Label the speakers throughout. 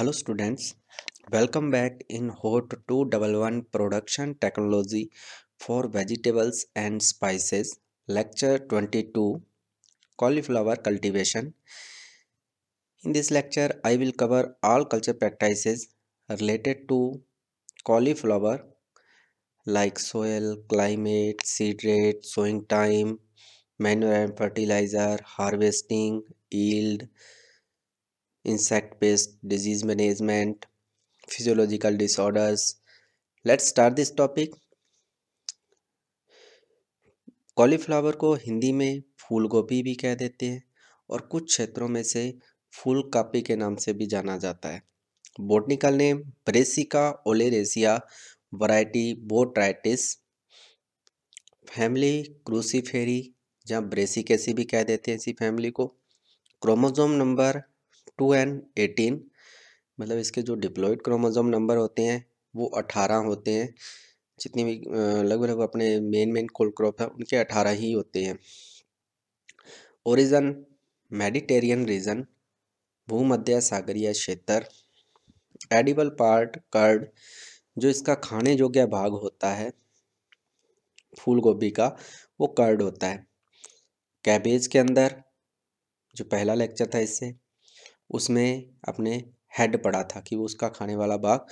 Speaker 1: hello students welcome back in hot 211 production technology for vegetables and spices lecture 22 cauliflower cultivation in this lecture i will cover all culture practices related to cauliflower like soil climate seed rate sowing time manure and fertilizer harvesting yield insect based disease management, physiological disorders. Let's start this topic. Cauliflower को हिंदी में फूल गोभी भी कह देते हैं और कुछ क्षेत्रों में से फूल कापी के नाम से भी जाना जाता है botanical name Brassica oleracea variety botrytis family Cruciferae जहाँ ब्रेसिकेसी भी कह देते हैं इसी फैमिली को chromosome number two n eighteen मतलब इसके जो डिप्लॉयड क्रोमोजोम नंबर होते हैं वो अठारह होते हैं जितनी भी लगभग लगभग अपने मेन मेन कोल क्रॉप है उनके अठारह ही होते हैं ओरिजन मेडिटेरियन रीजन भूमध्य सागरीय क्षेत्र एडिबल पार्ट कर्ड जो इसका खाने योग्य भाग होता है फूल गोभी का वो कर्ड होता है कैबेज के अंदर जो पहला लेक्चर था इससे उसमें अपने हेड पड़ा था कि वो उसका खाने वाला भाग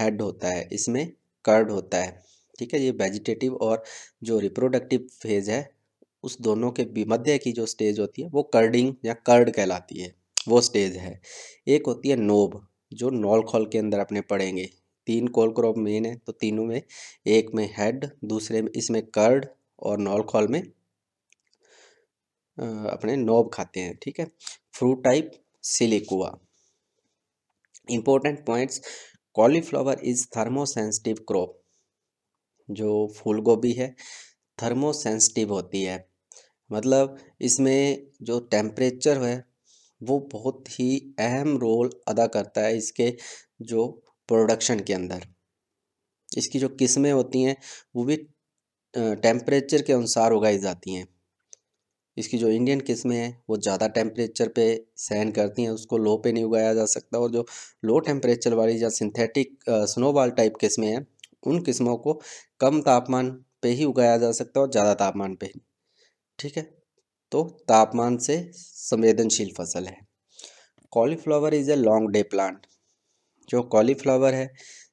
Speaker 1: हेड होता है इसमें कर्ड होता है ठीक है ये वेजिटेटिव और जो रिप्रोडक्टिव फेज़ है उस दोनों के मध्य की जो स्टेज होती है वो कर्डिंग या कर्ड कहलाती है वो स्टेज है एक होती है नोब जो नॉल खोल के अंदर अपने पड़ेंगे तीन कोल क्रॉप मेन है तो तीनों में एक में हेड दूसरे में इसमें कर्ड और नॉल खोल में अपने नोब खाते हैं ठीक है fruit type siliqua important points cauliflower is thermosensitive crop जो फूल गोभी है थर्मोसेंसिटिव होती है मतलब इसमें जो टेम्परेचर है वो बहुत ही अहम रोल अदा करता है इसके जो प्रोडक्शन के अंदर इसकी जो किस्में होती हैं वो भी टेम्परेचर के अनुसार उगाई जाती हैं इसकी जो इंडियन किस्में हैं वो ज़्यादा टेम्परेचर पे सहन करती हैं उसको लो पे नहीं उगाया जा सकता और जो लो टेम्परेचर वाली या सिंथेटिक स्नोबॉल टाइप किस्में हैं उन किस्मों को कम तापमान पे ही उगाया जा सकता है और ज़्यादा तापमान पे ही ठीक है तो तापमान से संवेदनशील फसल है cauliflower is a long day plant जो कॉलीफ्लावर है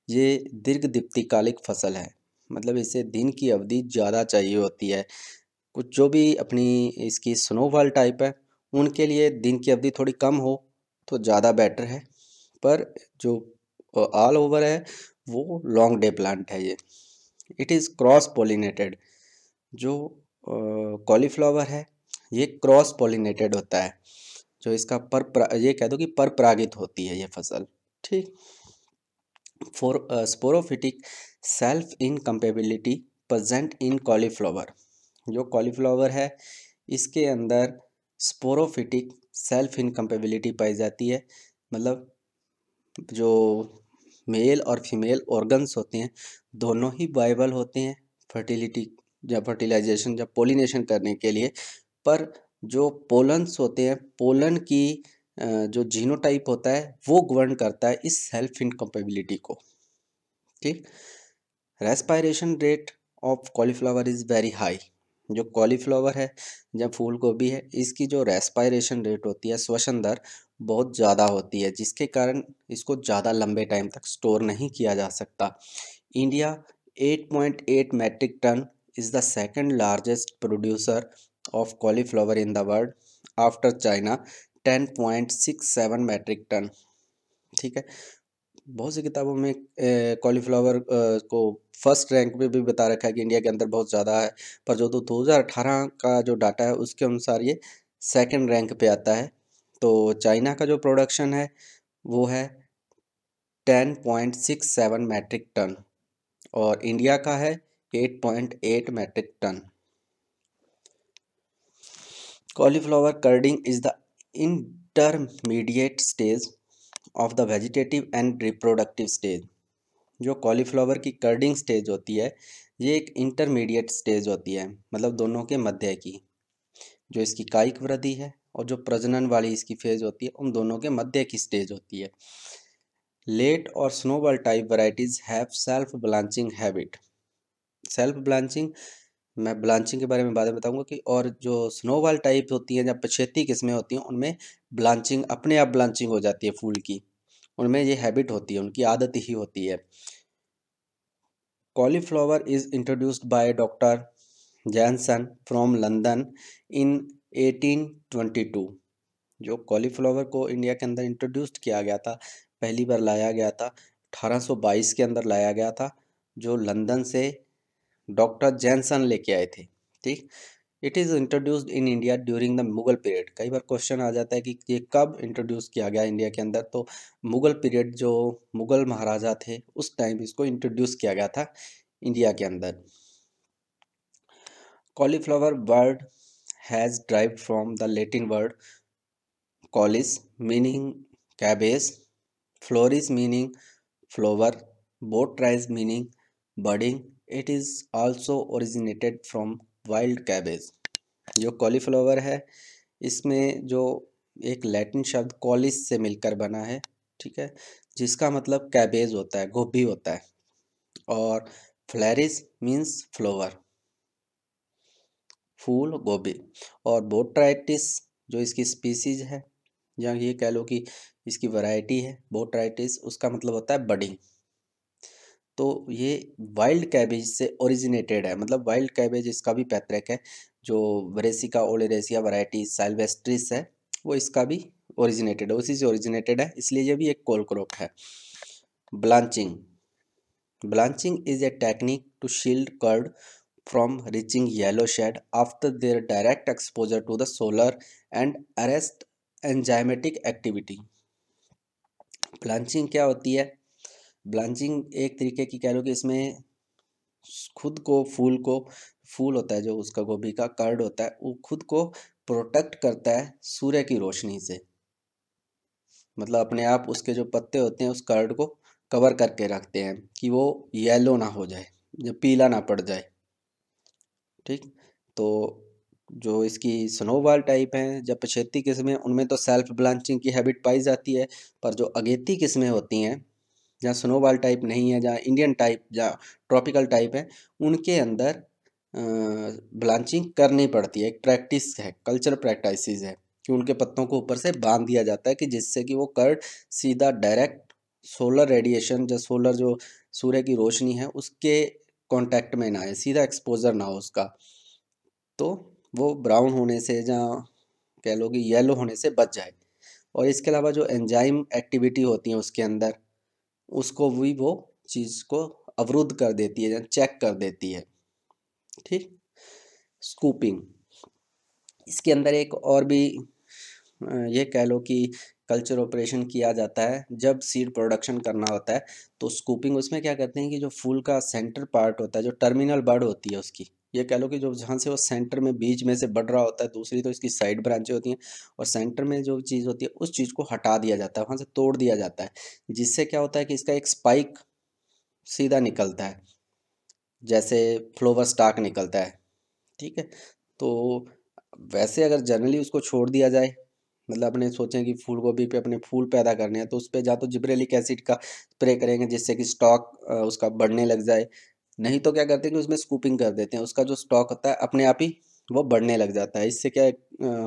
Speaker 1: ये दीर्घ दीप्तिकालिक फसल है मतलब इसे दिन की अवधि ज़्यादा चाहिए होती है कुछ जो भी अपनी इसकी स्नोफॉल टाइप है उनके लिए दिन की अवधि थोड़ी कम हो तो ज़्यादा बेटर है पर जो ऑल ओवर है वो लॉन्ग डे प्लांट है ये इट इज़ क्रॉस पोलिनेटेड जो कॉलीफ्लावर है ये क्रॉस पोलिनेटेड होता है जो इसका पर ये कह दो कि पर परागित होती है ये फसल ठीक for sporophytic self incompatibility present in cauliflower जो कॉलीफ्लावर है इसके अंदर स्पोरोफिटिक सेल्फ इनकम्पेबिलिटी पाई जाती है मतलब जो मेल और फीमेल ऑर्गन्स होते हैं दोनों ही वाइबल होते हैं फर्टिलिटी या फर्टिलाइजेशन या पोलिनेशन करने के लिए पर जो पोलन्स होते हैं पोलन की जो जीनोटाइप होता है वो गवर्न करता है इस सेल्फ इनकम्पेबिलिटी को ठीक respiration rate of cauliflower is very high जो कॉलीफ्लावर है या फूल गोभी है इसकी जो रेस्पायरेशन रेट होती है श्वसन दर बहुत ज़्यादा होती है जिसके कारण इसको ज़्यादा लंबे टाइम तक स्टोर नहीं किया जा सकता India 8.8 metric ton is the second largest producer of cauliflower in the world after China 10.67 metric ton ठीक है बहुत सी किताबों में कॉलीफ्लावर को फर्स्ट रैंक पे भी बता रखा है कि इंडिया के अंदर बहुत ज़्यादा है पर जो तो दो हज़ार अठारह का जो डाटा है उसके अनुसार ये सेकंड रैंक पे आता है तो चाइना का जो प्रोडक्शन है वो है ten point six seven metric ton और इंडिया का है eight point eight metric ton cauliflower curding is the intermediate stage of the vegetative and reproductive stage जो कॉलीफ्लावर की कर्डिंग स्टेज होती है ये एक इंटरमीडिएट स्टेज होती है मतलब दोनों के मध्य की जो इसकी कायिक वृद्धि है और जो प्रजनन वाली इसकी फेज होती है उन दोनों के मध्य की स्टेज होती है लेट और snowball type varieties have self blanching habit self blanching मैं ब्लांचिंग के बारे में बाद में बताऊंगा कि और जो स्नोवाल टाइप होती हैं या पछेती किस्में होती हैं उनमें ब्लांचिंग अपने आप ब्लांचिंग हो जाती है फूल की उनमें ये हैबिट होती है उनकी आदत ही होती है cauliflower is introduced by doctor Jansen from London in 1822 जो कॉलीफ्लावर को इंडिया के अंदर इंट्रोड्यूस्ड किया गया था पहली बार लाया गया था अठारह के अंदर लाया गया था जो लंदन से डॉक्टर जैनसन लेके आए थे ठीक it is introduced in India during the Mughal period कई बार क्वेश्चन आ जाता है कि ये कब इंट्रोड्यूस किया गया इंडिया के अंदर तो मुगल पीरियड जो मुगल महाराजा थे उस टाइम इसको इंट्रोड्यूस किया गया था इंडिया के अंदर cauliflower word has derived from the Latin word caulis meaning cabbage floris meaning flower botrytis meaning budding it is also originated from wild cabbage जो कॉलीफ्लावर है इसमें जो एक लैटिन शब्द कॉलिस से मिलकर बना है ठीक है जिसका मतलब कैबेज होता है गोभी होता है और फ्लैरिस मीन्स फ्लोवर फूल गोभी और बोट्राइटिस जो इसकी स्पीसीज है या ये कह लो कि इसकी वैरायटी है बोट्राइटिस उसका मतलब होता है बडिंग तो ये वाइल्ड कैबेज से ओरिजिनेटेड है मतलब वाइल्ड कैबेज इसका भी पैतृक है जो वरेसिका ओलेरेसिया वराइटी साइलवेस्ट्रिस है वो इसका भी ओरिजिनेटेड है उसी से ओरिजिनेटेड है इसलिए ये भी एक कोल क्रॉप है blanching blanching is a technique to shield curd from reaching yellow shade after their direct exposure to the solar and arrest enzymatic activity blanching क्या होती है ब्लांचिंग एक तरीके की कह लो कि इसमें खुद को फूल को फूल होता है जो उसका गोभी का कर्ड होता है वो खुद को प्रोटेक्ट करता है सूर्य की रोशनी से मतलब अपने आप उसके जो पत्ते होते हैं उस कर्ड को कवर करके रखते हैं कि वो येलो ना हो जाए जब पीला ना पड़ जाए ठीक तो जो इसकी स्नोबॉल टाइप हैं जब पछेती किस्में उनमें तो सेल्फ ब्लांचिंग की हैबिट पाई जाती है पर जो अगेती किस्में होती हैं जहाँ स्नोबॉल टाइप नहीं है जहाँ इंडियन टाइप जहाँ ट्रॉपिकल टाइप है उनके अंदर ब्लांचिंग करनी पड़ती है एक प्रैक्टिस है कल्चर प्रैक्टिस है कि उनके पत्तों को ऊपर से बांध दिया जाता है कि जिससे कि वो कर्ड सीधा डायरेक्ट सोलर रेडिएशन जो सोलर जो सूर्य की रोशनी है उसके कांटेक्ट में ना आए सीधा एक्सपोजर ना हो उसका तो वो ब्राउन होने से जहाँ कह लो कि येलो होने से बच जाए और इसके अलावा जो एंजाइम एक्टिविटी होती है उसके अंदर उसको भी वो चीज़ को अवरुद्ध कर देती है चेक कर देती है ठीक स्कूपिंग इसके अंदर एक और भी ये कह लो कि कल्चर ऑपरेशन किया जाता है जब सीड प्रोडक्शन करना होता है तो स्कूपिंग उसमें क्या करते हैं कि जो फूल का सेंटर पार्ट होता है जो टर्मिनल बर्ड होती है उसकी ये कह लो कि जो जहाँ से वो सेंटर में बीच में से बढ़ रहा होता है दूसरी तो इसकी साइड ब्रांचें होती हैं और सेंटर में जो चीज़ होती है उस चीज़ को हटा दिया जाता है वहाँ से तोड़ दिया जाता है जिससे क्या होता है कि इसका एक स्पाइक सीधा निकलता है जैसे फ्लोवर स्टाक निकलता है ठीक है तो वैसे अगर जनरली उसको छोड़ दिया जाए मतलब अपने सोचें कि फूल गोभी पे अपने फूल पैदा करने हैं तो उस पर या तो जिब्रेलिक एसिड का स्प्रे करेंगे जिससे कि स्टॉक उसका बढ़ने लग जाए नहीं तो क्या करते हैं कि उसमें स्कूपिंग कर देते हैं उसका जो स्टॉक होता है अपने आप ही वो बढ़ने लग जाता है इससे क्या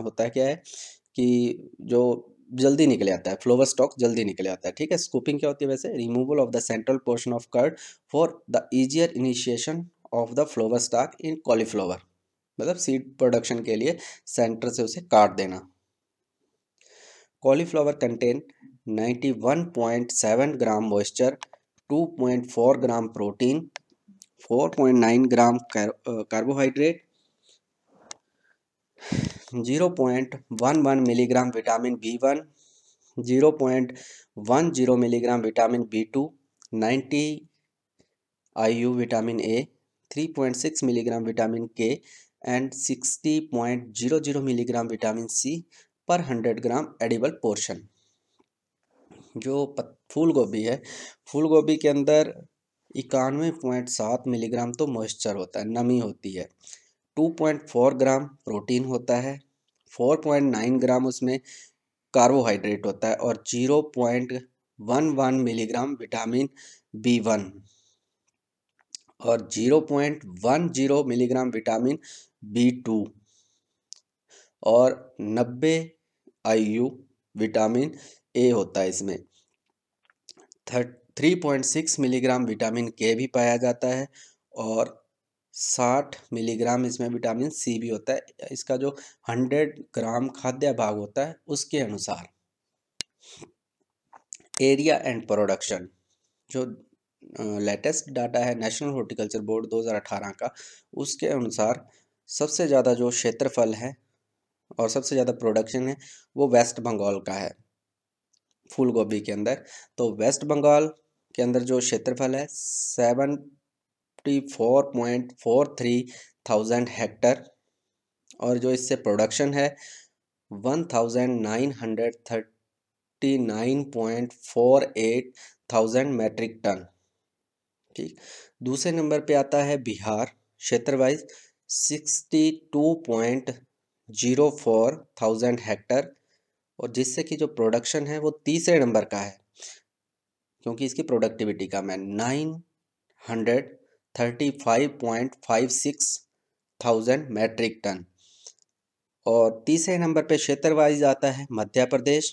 Speaker 1: होता है क्या है कि जो जल्दी निकल आता है फ्लोवर स्टॉक जल्दी निकले आता है ठीक है स्कूपिंग क्या होती है वैसे removal of the central portion of curd for the easier initiation of the flower stalk in cauliflower मतलब सीड प्रोडक्शन के लिए सेंटर से उसे काट देना cauliflower contain 91.7 gram moisture 2.4 gram protein 4.9 gram carbohydrate 0.11 milligram vitamin B one zero point one zero milligram vitamin B two ninety I U vitamin A three point six milligram vitamin K and sixty point zero zero milligram vitamin C per hundred gram edible portion जो फूल गोभी है फूल गोभी के अंदर इक्यानवे point सात milligram तो मॉइस्चर होता है नमी होती है two point four gram protein होता है फोर पॉइंट नाइन ग्राम उसमें कार्बोहाइड्रेट होता है और zero point one one milligram vitamin B one और zero point one zero milligram vitamin B two और नब्बे आई यू विटामिन ए होता है इसमें थर्ट 3.6 मिलीग्राम विटामिन के भी पाया जाता है और 60 मिलीग्राम इसमें विटामिन सी भी होता है इसका जो 100 ग्राम खाद्य भाग होता है उसके अनुसार एरिया एंड प्रोडक्शन जो लेटेस्ट डाटा है नेशनल हॉर्टिकल्चर बोर्ड 2018 का उसके अनुसार सबसे ज़्यादा जो क्षेत्रफल है और सबसे ज़्यादा प्रोडक्शन है वो वेस्ट बंगाल का है फूल गोभी के अंदर तो वेस्ट बंगाल के अंदर जो क्षेत्रफल है seventy four point four three thousand hectare और जो इससे प्रोडक्शन है one thousand nine hundred thirty nine point four eight thousand metric ton ठीक दूसरे नंबर पे आता है बिहार क्षेत्र wise sixty two point zero four thousand hectare और जिससे कि जो प्रोडक्शन है वो तीसरे नंबर का है क्योंकि इसकी प्रोडक्टिविटी कम है nine hundred thirty five point five six thousand metric ton और तीसरे नंबर पे क्षेत्र वाइज आता है Madhya Pradesh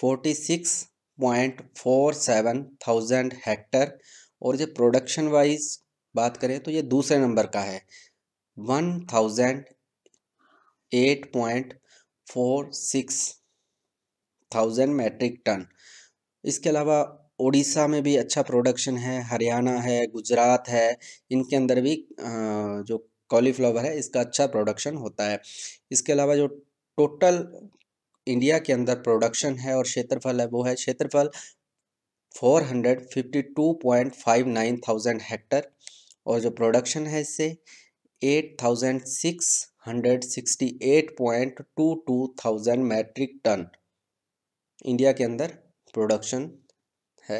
Speaker 1: forty six point four seven thousand hectare और जो प्रोडक्शन वाइज बात करें तो ये दूसरे नंबर का है one thousand eight point four six thousand metric ton इसके अलावा उड़ीसा में भी अच्छा प्रोडक्शन है हरियाणा है गुजरात है इनके अंदर भी जो कॉलीफ्लावर है इसका अच्छा प्रोडक्शन होता है इसके अलावा जो टोटल इंडिया के अंदर प्रोडक्शन है और क्षेत्रफल है वो है क्षेत्रफल four hundred fifty two point five nine thousand hectare और जो प्रोडक्शन है इससे eight thousand six hundred sixty eight point two two thousand metric ton India के अंदर प्रोडक्शन है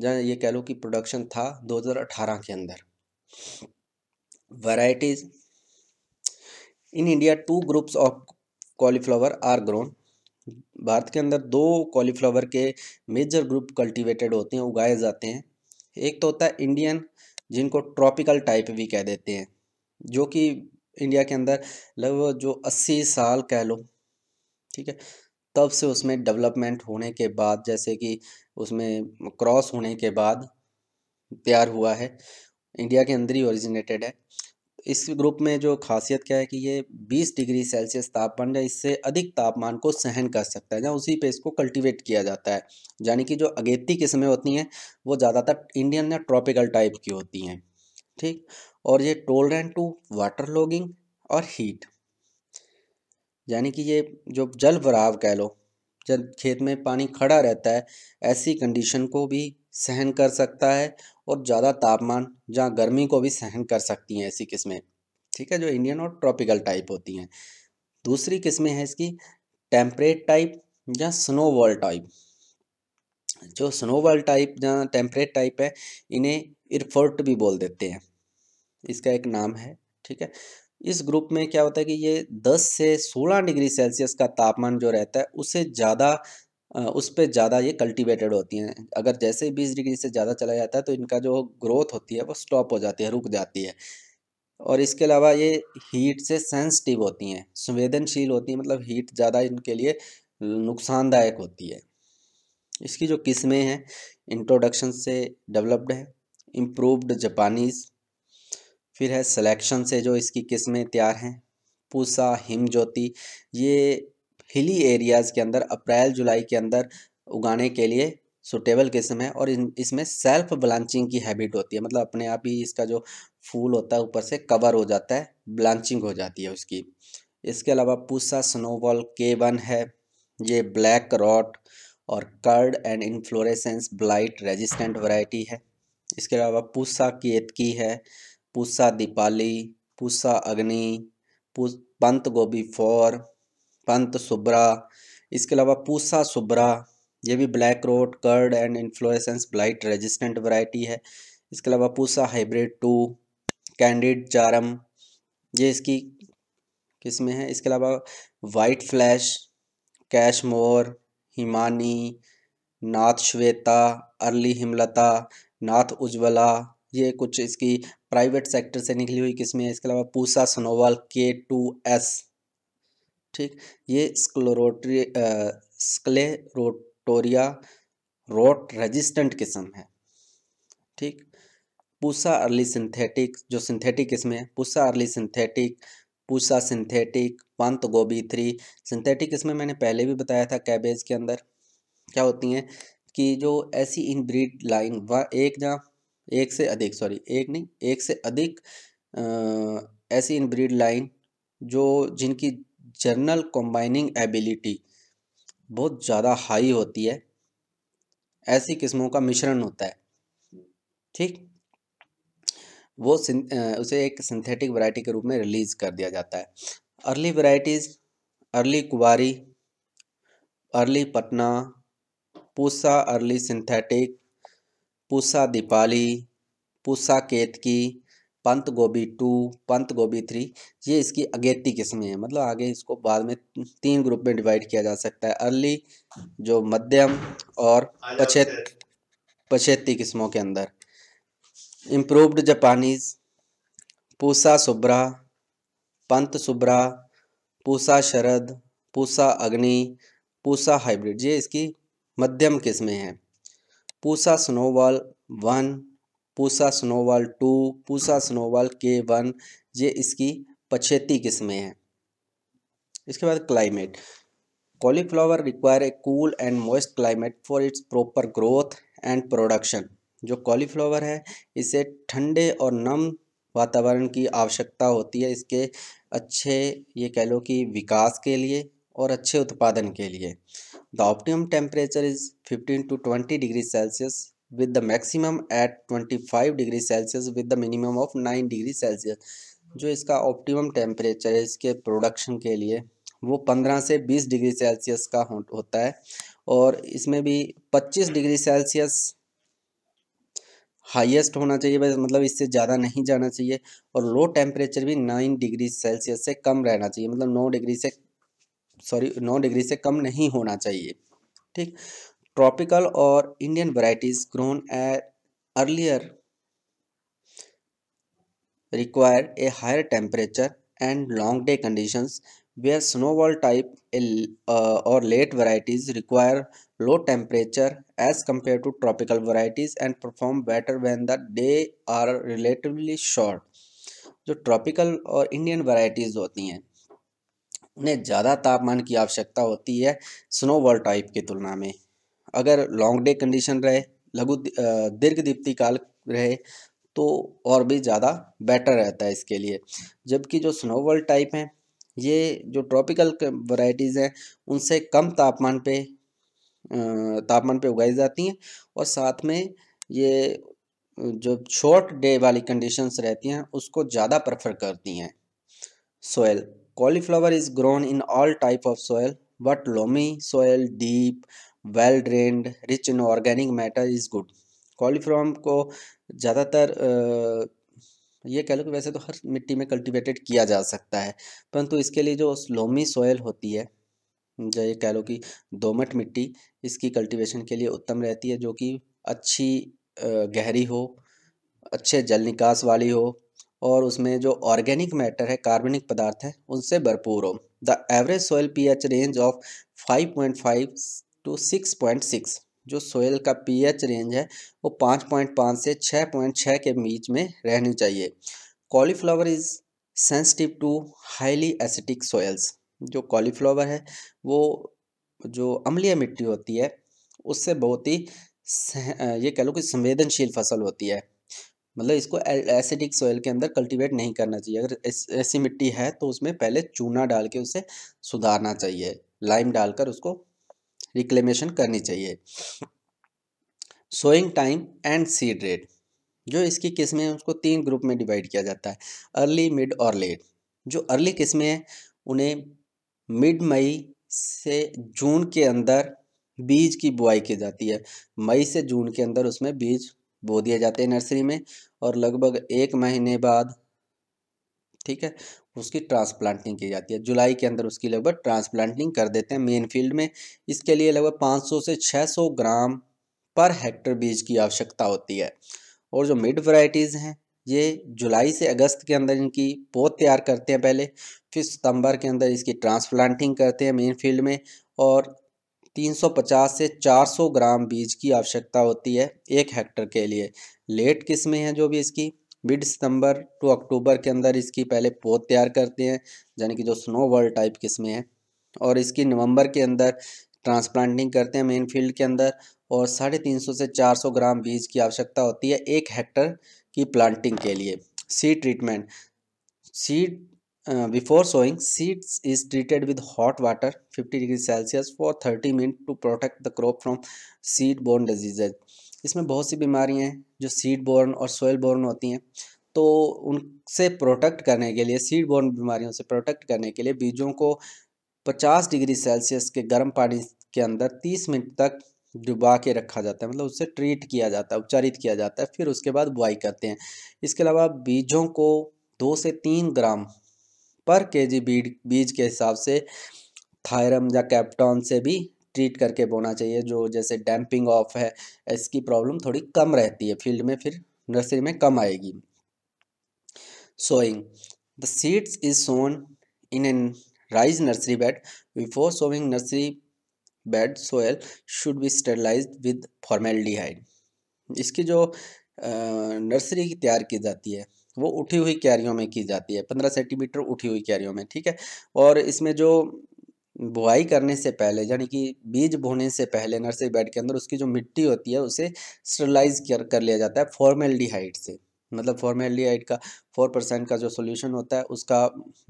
Speaker 1: जहाँ ये कह लो कि प्रोडक्शन था 2018 के अंदर varieties in India two groups of cauliflower are grown Bharat के अंदर दो कॉलीफ्लावर के मेजर ग्रुप कल्टीवेटेड होते हैं उगाए जाते हैं एक तो होता है इंडियन जिनको ट्रॉपिकल टाइप भी कह देते हैं जो कि इंडिया के अंदर लगभग जो अस्सी साल कह लो ठीक है तब से उसमें डेवलपमेंट होने के बाद जैसे कि उसमें क्रॉस होने के बाद तैयार हुआ है इंडिया के अंदर ही ओरिजिनेटेड है इस ग्रुप में जो खासियत क्या है कि ये 20 डिग्री सेल्सियस तापमान या इससे अधिक तापमान को सहन कर सकता है जहाँ उसी पे इसको कल्टीवेट किया जाता है यानी कि जो अगेती किस्में होती हैं वो ज़्यादातर इंडियन या ट्रॉपिकल टाइप की होती हैं ठीक और ये टोलरेंट टू वाटर लॉगिंग और हीट यानी कि ये जो जल भराव कह लो जब खेत में पानी खड़ा रहता है ऐसी कंडीशन को भी सहन कर सकता है और ज़्यादा तापमान जहाँ गर्मी को भी सहन कर सकती हैं ऐसी किस्में ठीक है जो इंडियन और ट्रॉपिकल टाइप होती हैं दूसरी किस्में हैं इसकी टेम्परेट टाइप या स्नो वॉल टाइप जो स्नो वॉल टाइप या टेम्परेट टाइप है इन्हें इरफर्ट भी बोल देते हैं इसका एक नाम है ठीक है इस ग्रुप में क्या होता है कि ये 10 से 16 डिग्री सेल्सियस का तापमान जो रहता है उसे ज़्यादा उस पर ज़्यादा ये कल्टीवेटेड होती हैं अगर जैसे ही बीस डिग्री से ज़्यादा चला जाता है तो इनका जो ग्रोथ होती है वो स्टॉप हो जाती है रुक जाती है और इसके अलावा ये हीट से सेंसिटिव होती हैं संवेदनशील होती हैं मतलब हीट ज़्यादा इनके लिए नुकसानदायक होती है इसकी जो किस्में हैं इंट्रोडक्शन से डेवलप्ड है इम्प्रूवड जापानीज़ फिर है सिलेक्शन से जो इसकी किस्में तैयार हैं पूसा हिमज्योति ये हिली एरियाज़ के अंदर अप्रैल जुलाई के अंदर उगाने के लिए सुटेबल किस्म है और इसमें सेल्फ ब्लांचिंग की हैबिट होती है मतलब अपने आप ही इसका जो फूल होता है ऊपर से कवर हो जाता है ब्लांचिंग हो जाती है उसकी इसके अलावा पूसा स्नोबॉल के वन है ये ब्लैक रॉट और curd and inflorescence blight resistant variety है इसके अलावा पूसा केतकी है पूसा दीपाली पूसा अग्नि पंत गोभी फोर पंत सुब्रा इसके अलावा पूसा सुब्रा ये भी black rot curd and inflorescence blight resistant variety है इसके अलावा Pusa hybrid two Candid Charm ये इसकी किस्में हैं इसके अलावा White Flash Cashmere Himani Nath Shweta early Himlata Nath Ujjwala ये कुछ इसकी प्राइवेट सेक्टर से निकली हुई किस्में इसके अलावा पूसा सनोवाल के टू एस ठीक ये स्क्लोरोटरी स्क्लेरोटोरिया रोट रेजिस्टेंट किस्म है ठीक पूसा अर्ली सिंथेटिक जो सिंथेटिक किस्में हैं Pusa early synthetic Pusa synthetic Pant गोभी थ्री सिंथेटिक किस्में मैंने पहले भी बताया था कैबेज के अंदर क्या होती हैं कि जो ऐसी इन ब्रीड लाइन व एक जहाँ एक से अधिक सॉरी एक नहीं एक से अधिक ऐसी इन ब्रीड लाइन जो जिनकी जर्नल कॉम्बाइनिंग एबिलिटी बहुत ज़्यादा हाई होती है ऐसी किस्मों का मिश्रण होता है ठीक वो उसे एक सिंथेटिक वैरायटी के रूप में रिलीज़ कर दिया जाता है early varieties early Kunwari early Patna Pusa early synthetic Pusa Deepali Pusa Ketki Pant गोभी टू पंत गोभी थ्री ये इसकी अगेती किस्में हैं मतलब आगे इसको बाद में तीन ग्रुप में डिवाइड किया जा सकता है अर्ली जो मध्यम और पछेत पछेती किस्मों के अंदर improved Japanese Pusa Shubhra Pant Shubhra Pusa Sharad Pusa Agni Pusa hybrid ये इसकी मध्यम किस्में हैं Pusa snowball one Pusa snowball two Pusa snowball K one ये इसकी पछेती किस्में हैं इसके बाद climate cauliflower require a cool and moist climate for its proper growth and production जो कॉलीफ्लावर है इसे ठंडे और नम वातावरण की आवश्यकता होती है इसके अच्छे ये कह लो कि विकास के लिए और अच्छे उत्पादन के लिए the optimum temperature is fifteen to twenty degree Celsius with the maximum at twenty five degree Celsius with the minimum of nine degree Celsius जो इसका ऑप्टिमम टेम्परेचर है इसके प्रोडक्शन के लिए वो पंद्रह से बीस डिग्री सेल्सियस का हो, होता है और इसमें भी पच्चीस डिग्री सेल्सियस हाईएस्ट होना चाहिए बस मतलब इससे ज़्यादा नहीं जाना चाहिए और लो टेम्परेचर भी नाइन डिग्री सेल्सियस से कम रहना चाहिए मतलब नौ डिग्री से सॉरी नौ डिग्री से कम नहीं होना चाहिए ठीक ट्रॉपिकल uh, और Indian varieties grown at earlier require a higher temperature and long day condition where snowball type और late varieties require low temperature as compare to tropical varieties and perform better when the day are relatively short जो tropical और Indian varieties होती हैं उन्हें ज़्यादा तापमान की आवश्यकता होती है स्नोवॉल टाइप की तुलना में अगर लॉन्ग डे कंडीशन रहे लघु दीर्घ दीप्ति काल रहे तो और भी ज़्यादा बेटर रहता है इसके लिए जबकि जो स्नोवल टाइप हैं ये जो ट्रॉपिकल वराइटीज़ हैं उनसे कम तापमान पे तापमान पे उगाई जाती हैं और साथ में ये जो शॉर्ट डे वाली कंडीशंस रहती हैं उसको ज़्यादा प्रेफर करती हैं soil cauliflower is grown in all type of soil but loamy soil deep well drained rich in organic matter is good cauliflower को ज़्यादातर ये कह लो कि वैसे तो हर मिट्टी में कल्टीवेटेड किया जा सकता है परंतु इसके लिए जो लोमी सॉयल होती है जो ये कह लो कि दोमट मिट्टी इसकी कल्टीवेशन के लिए उत्तम रहती है जो कि अच्छी गहरी हो अच्छे जल निकास वाली हो और उसमें जो ऑर्गेनिक मैटर है कार्बनिक पदार्थ है उनसे भरपूर हो the average soil p range of five to six point six जो सोयल का पीएच रेंज है वो पाँच पॉइंट पाँच से छः पॉइंट छः के बीच में रहनी चाहिए cauliflower is sensitive to highly acidic soils जो कॉलीफ्लावर है वो जो अम्लीय मिट्टी होती है उससे बहुत ही ये कह लो कि संवेदनशील फसल होती है मतलब इसको एसिडिक सोयल के अंदर कल्टीवेट नहीं करना चाहिए अगर ऐसी मिट्टी है तो उसमें पहले चूना डाल के उसे सुधारना चाहिए लाइम डालकर उसको रिक्लेमेशन करनी चाहिए sowing time and seed rate जो इसकी किस्में हैं उसको तीन ग्रुप में डिवाइड किया जाता है अर्ली मिड और लेट जो अर्ली किस्में हैं उन्हें मिड मई से जून के अंदर बीज की बुआई की जाती है मई से जून के अंदर उसमें बीज बो दिए जाते हैं नर्सरी में और लगभग एक महीने बाद ठीक है उसकी ट्रांसप्लांटिंग की जाती है जुलाई के अंदर उसकी लगभग ट्रांसप्लांटिंग कर देते हैं मेन फील्ड में इसके लिए लगभग 500 से 600 ग्राम पर हेक्टर बीज की आवश्यकता होती है और जो मिड वराइटीज़ हैं ये जुलाई से अगस्त के अंदर इनकी पोत तैयार करते हैं पहले फिर सितंबर के अंदर इसकी ट्रांसप्लांटिंग करते हैं मेन फील्ड में और 350 से 400 ग्राम बीज की आवश्यकता होती है एक हेक्टर के लिए लेट किस्में हैं जो भी इसकी मिड सितंबर टू अक्टूबर के अंदर इसकी पहले पौध तैयार करते हैं यानी कि जो स्नो वर्ल्ड टाइप किस्में हैं और इसकी नवंबर के अंदर ट्रांसप्लांटिंग करते हैं मेन फील्ड के अंदर और साढ़े तीन सौ से चार सौ ग्राम बीज की आवश्यकता होती है एक हेक्टर की प्लांटिंग के लिए seed treatment seed before sowing seeds is treated with hot water fifty degree Celsius for thirty minute to protect the crop from seed borne diseases इसमें बहुत सी बीमारियाँ हैं जो सीड बोर्न और सोयल बोर्न होती हैं तो उनसे प्रोटेक्ट करने के लिए सीड बोर्न बीमारियों से प्रोटेक्ट करने के लिए बीजों को 50 डिग्री सेल्सियस के गर्म पानी के अंदर 30 मिनट तक डुबा के रखा जाता है मतलब उससे ट्रीट किया जाता है उपचारित किया जाता है फिर उसके बाद बुआई करते हैं इसके अलावा बीजों को दो से तीन ग्राम पर के जी बीज के हिसाब से थायरम या कैप्टॉन से भी ट्रीट करके बोना चाहिए जो जैसे डैम्पिंग ऑफ है इसकी प्रॉब्लम थोड़ी कम रहती है फील्ड में फिर नर्सरी में कम आएगी sowing the seeds is sown in an raised nursery bed before sowing nursery bed soil should be sterilize with formaldehyde इसकी जो नर्सरी की तैयार की जाती है वो उठी हुई क्यारियों में की जाती है पंद्रह सेंटीमीटर उठी हुई क्यारियों में ठीक है और इसमें जो बुआई करने से पहले यानी कि बीज बोने से पहले नर्सरी बेड के अंदर उसकी जो मिट्टी होती है उसे स्टरलाइज कर कर लिया जाता है फॉर्मेल्डिहाइड से मतलब फॉर्मेल्डिहाइड का फोर परसेंट का जो सोल्यूशन होता है उसका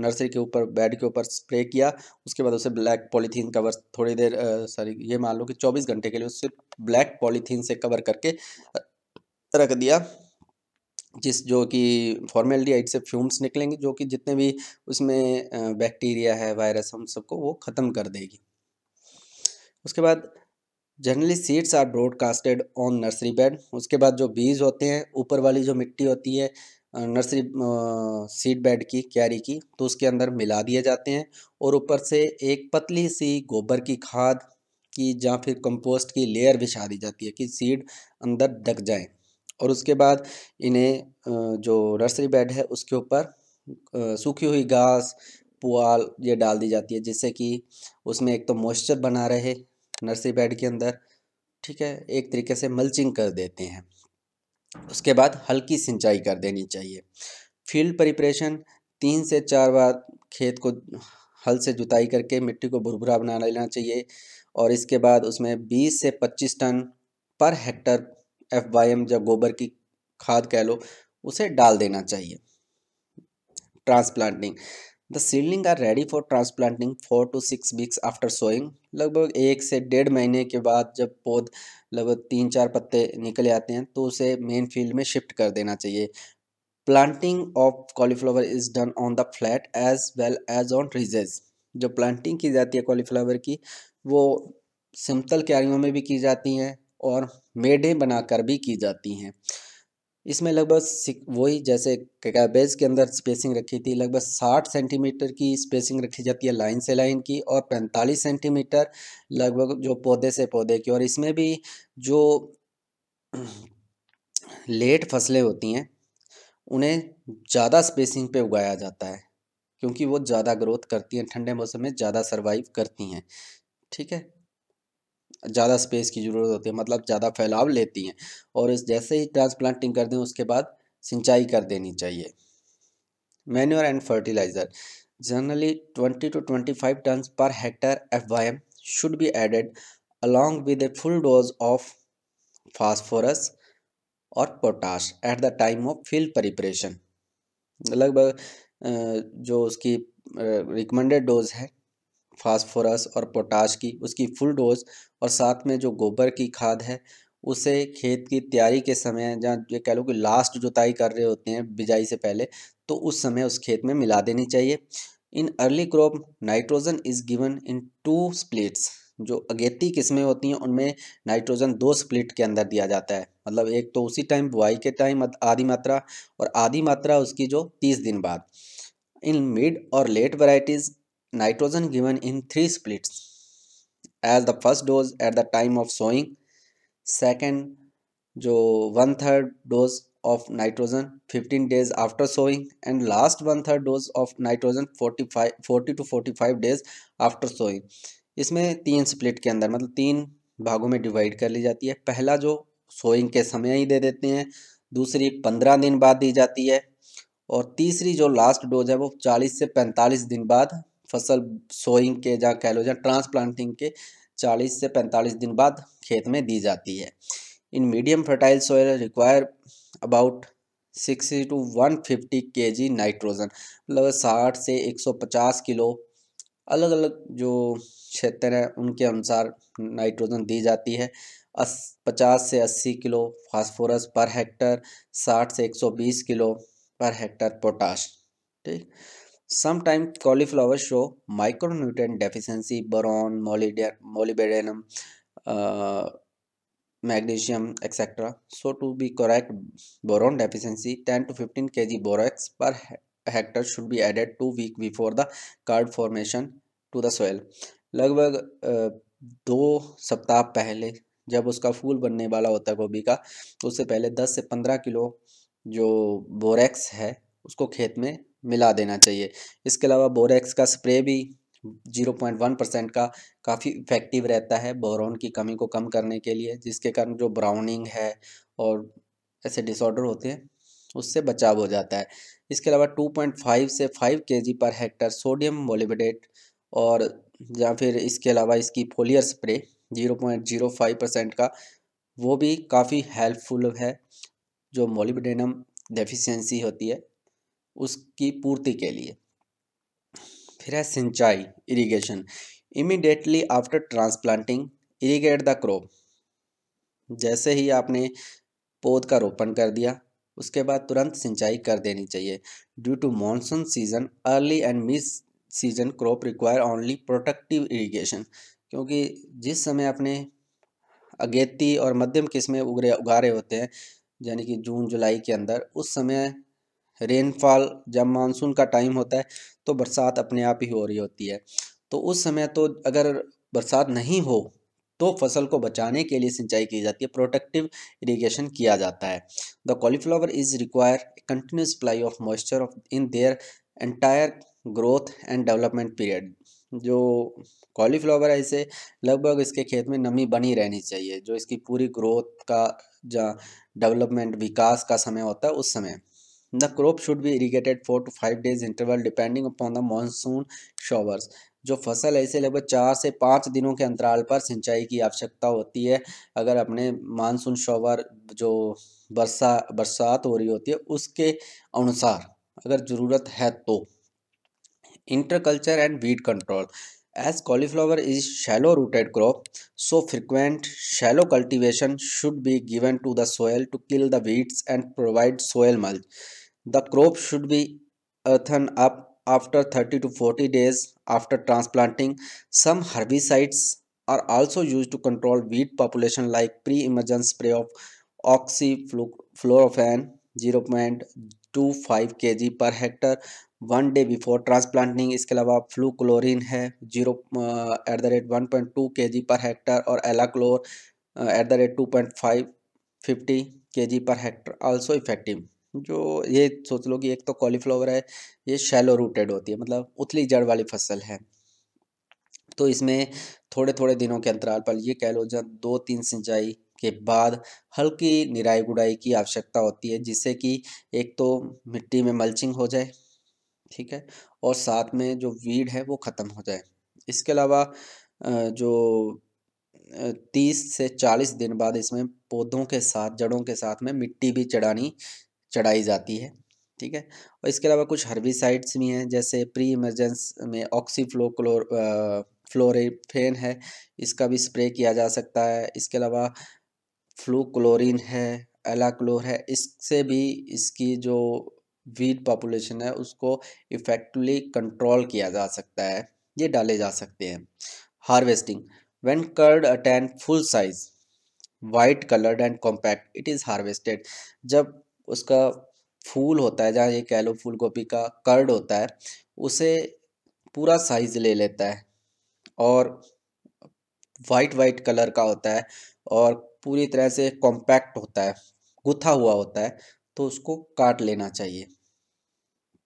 Speaker 1: नर्सरी के ऊपर बेड के ऊपर स्प्रे किया उसके बाद उसे ब्लैक पॉलीथीन कवर थोड़ी देर सॉरी ये मान लो कि चौबीस घंटे के लिए उसे ब्लैक पॉलीथीन से कवर करके रख दिया जिस जो कि फॉर्मेलिडाइड से फ्यूम्स निकलेंगे जो कि जितने भी उसमें बैक्टीरिया है वायरस हम सबको वो ख़त्म कर देगी उसके बाद generally seeds are broadcasted on nursery bed उसके बाद जो बीज होते हैं ऊपर वाली जो मिट्टी होती है नर्सरी सीड बेड की क्यारी की तो उसके अंदर मिला दिए जाते हैं और ऊपर से एक पतली सी गोबर की खाद की या फिर कंपोस्ट की लेयर बिछा दी जाती है कि सीड अंदर ढक जाए और उसके बाद इन्हें जो नर्सरी बेड है उसके ऊपर सूखी हुई घास पुआल ये डाल दी जाती है जिससे कि उसमें एक तो मॉइस्चर बना रहे नर्सरी बेड के अंदर ठीक है एक तरीके से मल्चिंग कर देते हैं उसके बाद हल्की सिंचाई कर देनी चाहिए फील्ड प्रिपरेशन तीन से चार बार खेत को हल से जुताई करके मिट्टी को भुरभुरा बना लेना चाहिए और इसके बाद उसमें 20 से 25 ton per hectare F Y M जब गोबर की खाद कह लो उसे डाल देना चाहिए transplanting the seedling are ready for transplanting four to six weeks after sowing लगभग एक से डेढ़ महीने के बाद जब पौध लगभग तीन चार पत्ते निकले आते हैं तो उसे मेन फील्ड में शिफ्ट कर देना चाहिए planting of cauliflower is done on the flat as well as on ridges जो प्लांटिंग की जाती है कॉलीफ्लावर की वो सिंपल क्यारियों में भी की जाती हैं और मेढ़ें बनाकर भी की जाती हैं इसमें लगभग वही जैसे कैबेज के अंदर स्पेसिंग रखी थी लगभग 60 सेंटीमीटर की स्पेसिंग रखी जाती है लाइन से लाइन की और 45 सेंटीमीटर लगभग जो पौधे से पौधे की और इसमें भी जो लेट फसलें होती हैं उन्हें ज़्यादा स्पेसिंग पे उगाया जाता है क्योंकि वो ज़्यादा ग्रोथ करती हैं ठंडे मौसम में ज़्यादा सर्वाइव करती हैं ठीक है ज़्यादा स्पेस की ज़रूरत होती है मतलब ज़्यादा फैलाव लेती हैं और इस जैसे ही ट्रांसप्लांटिंग कर दें उसके बाद सिंचाई कर देनी चाहिए manure and fertilizer generally twenty to twenty five tonne per hectare F Y M should be added along with a full dose of phosphorus और potash at the time of field preparation लगभग जो उसकी recommended dose है phosphorus और potash की उसकी full dose और साथ में जो गोबर की खाद है उसे खेत की तैयारी के समय जहाँ ये कह लो कि लास्ट जुताई कर रहे होते हैं बिजाई से पहले तो उस समय उस खेत में मिला देनी चाहिए in early crop nitrogen is given in two splits जो अगेती किस्में होती हैं उनमें नाइट्रोजन दो स्प्लिट के अंदर दिया जाता है मतलब एक तो उसी टाइम बुआई के टाइम आधी मात्रा और आधी मात्रा उसकी जो तीस दिन बाद इन मिड और late varieties nitrogen given in three splits as the first dose at the time of sowing second जो one third dose of nitrogen fifteen days after sowing and last one third dose of nitrogen forty five forty to forty five days after sowing इसमें तीन split के अंदर मतलब तीन भागों में divide कर ली जाती है पहला जो सोइंग के समय ही दे देते हैं दूसरी पंद्रह दिन बाद दी जाती है और तीसरी जो लास्ट डोज है वो चालीस से पैंतालीस दिन बाद फसल सोइंग के या कह लो या ट्रांसप्लांटिंग के 40 से 45 दिन बाद खेत में दी जाती है in medium fertile soil require about sixty to one fifty K G nitrogen मतलब साठ से एक सौ पचास किलो अलग अलग जो क्षेत्र हैं उनके अनुसार नाइट्रोजन दी जाती है अस पचास से अस्सी किलो फास्फोरस पर हेक्टर साठ से एक सौ बीस किलो पर हेक्टर पोटाश ठीक Sometimes cauliflower show micronutrient deficiency, boron, molybdenum, uh, magnesium, etc. So to be correct, boron deficiency 10 to 15 kg borax per hectare should be added two week before the card formation to the soil. लगभग दो सप्ताह पहले जब उसका फूल बनने वाला होता है गोभी का तो उससे पहले 10 से 15 किलो जो बोरेक्स है उसको खेत में मिला देना चाहिए इसके अलावा बोरेक्स का स्प्रे भी जीरो पॉइंट वन परसेंट का काफ़ी इफ़ेक्टिव रहता है बोरोन की कमी को कम करने के लिए जिसके कारण जो ब्राउनिंग है और ऐसे डिसऑर्डर होते हैं उससे बचाव हो जाता है इसके अलावा टू पॉइंट फाइव से five K G per Hector sodium वोलिबेट और या फिर इसके अलावा इसकी foliar spray zero point zero five percent का वो भी काफ़ी हेल्पफुल है जो मोलिबेनम डेफिशिएंसी होती है उसकी पूर्ति के लिए फिर है सिंचाई irrigation immediately after transplanting irrigate the crop जैसे ही आपने पौध का रोपण कर दिया उसके बाद तुरंत सिंचाई कर देनी चाहिए due to monsoon season early and mid season crop require only protective irrigation क्योंकि जिस समय अपने अगेती और मध्यम किस्में उगरे उगा रहे होते हैं यानी कि जून जुलाई के अंदर उस समय रेनफॉल जब मानसून का टाइम होता है तो बरसात अपने आप ही हो रही होती है तो उस समय तो अगर बरसात नहीं हो तो फसल को बचाने के लिए सिंचाई की जाती है प्रोटेक्टिव इरिगेशन किया जाता है the cauliflower is require continue supply of moisture of in their entire growth and development period जो कॉलीफ्लावर है इसे लगभग इसके खेत में नमी बनी रहनी चाहिए जो इसकी पूरी ग्रोथ का जहाँ डेवलपमेंट विकास का समय होता है उस समय the crop should be irrigated four to five days interval depending upon the monsoon showers. जो फसल ऐसे लगभग चार से पाँच दिनों के अंतराल पर सिंचाई की आवश्यकता होती है अगर अपने मानसून शॉवर जो बरसा बरसात हो रही होती है उसके अनुसार अगर ज़रूरत है तो interculture and weed control as cauliflower is shallow rooted crop so frequent shallow cultivation should be given to the soil to kill the weeds and provide soil mulch the crop should be earthen up after thirty to forty days after transplanting some herbicides are also use to control weed population like pre emergence spray of oxyfluorfen zero point two five K G per hectare one day before transplanting इसके अलावा fluchloralin है zero at the rate one point two K G per hectare और alachlor at the rate two point five fifty K G per Hector also effective जो ये सोच लो कि एक तो कॉलीफ्लावर है ये शैलो रूटेड होती है मतलब उथली जड़ वाली फसल है तो इसमें थोड़े थोड़े दिनों के अंतराल पर ये कह लो जब दो तीन सिंचाई के बाद हल्की निराई गुड़ाई की आवश्यकता होती है जिससे कि एक तो मिट्टी में मल्चिंग हो जाए ठीक है और साथ में जो वीड है वो ख़त्म हो जाए इसके अलावा जो तीस से चालीस दिन बाद इसमें पौधों के साथ जड़ों के साथ में मिट्टी भी चढ़ानी चढ़ाई जाती है ठीक है और इसके अलावा कुछ हर्बिसाइड्स भी हैं जैसे प्री इमरजेंस में ऑक्सीफ्लो क्लोर फ्लोरेफेन है इसका भी स्प्रे किया जा सकता है इसके अलावा फ्लू क्लोरिन है एलाक्लोर है इससे भी इसकी जो वीट पॉपुलेशन है उसको इफेक्टिवली कंट्रोल किया जा सकता है ये डाले जा सकते हैं harvesting when curd attain full size white coloured and compact it is harvested जब उसका फूल होता है जहाँ ये कह लो फूल गोभी का कर्ड होता है उसे पूरा साइज ले लेता है और वाइट वाइट कलर का होता है और पूरी तरह से कॉम्पैक्ट होता है गुथा हुआ होता है तो उसको काट लेना चाहिए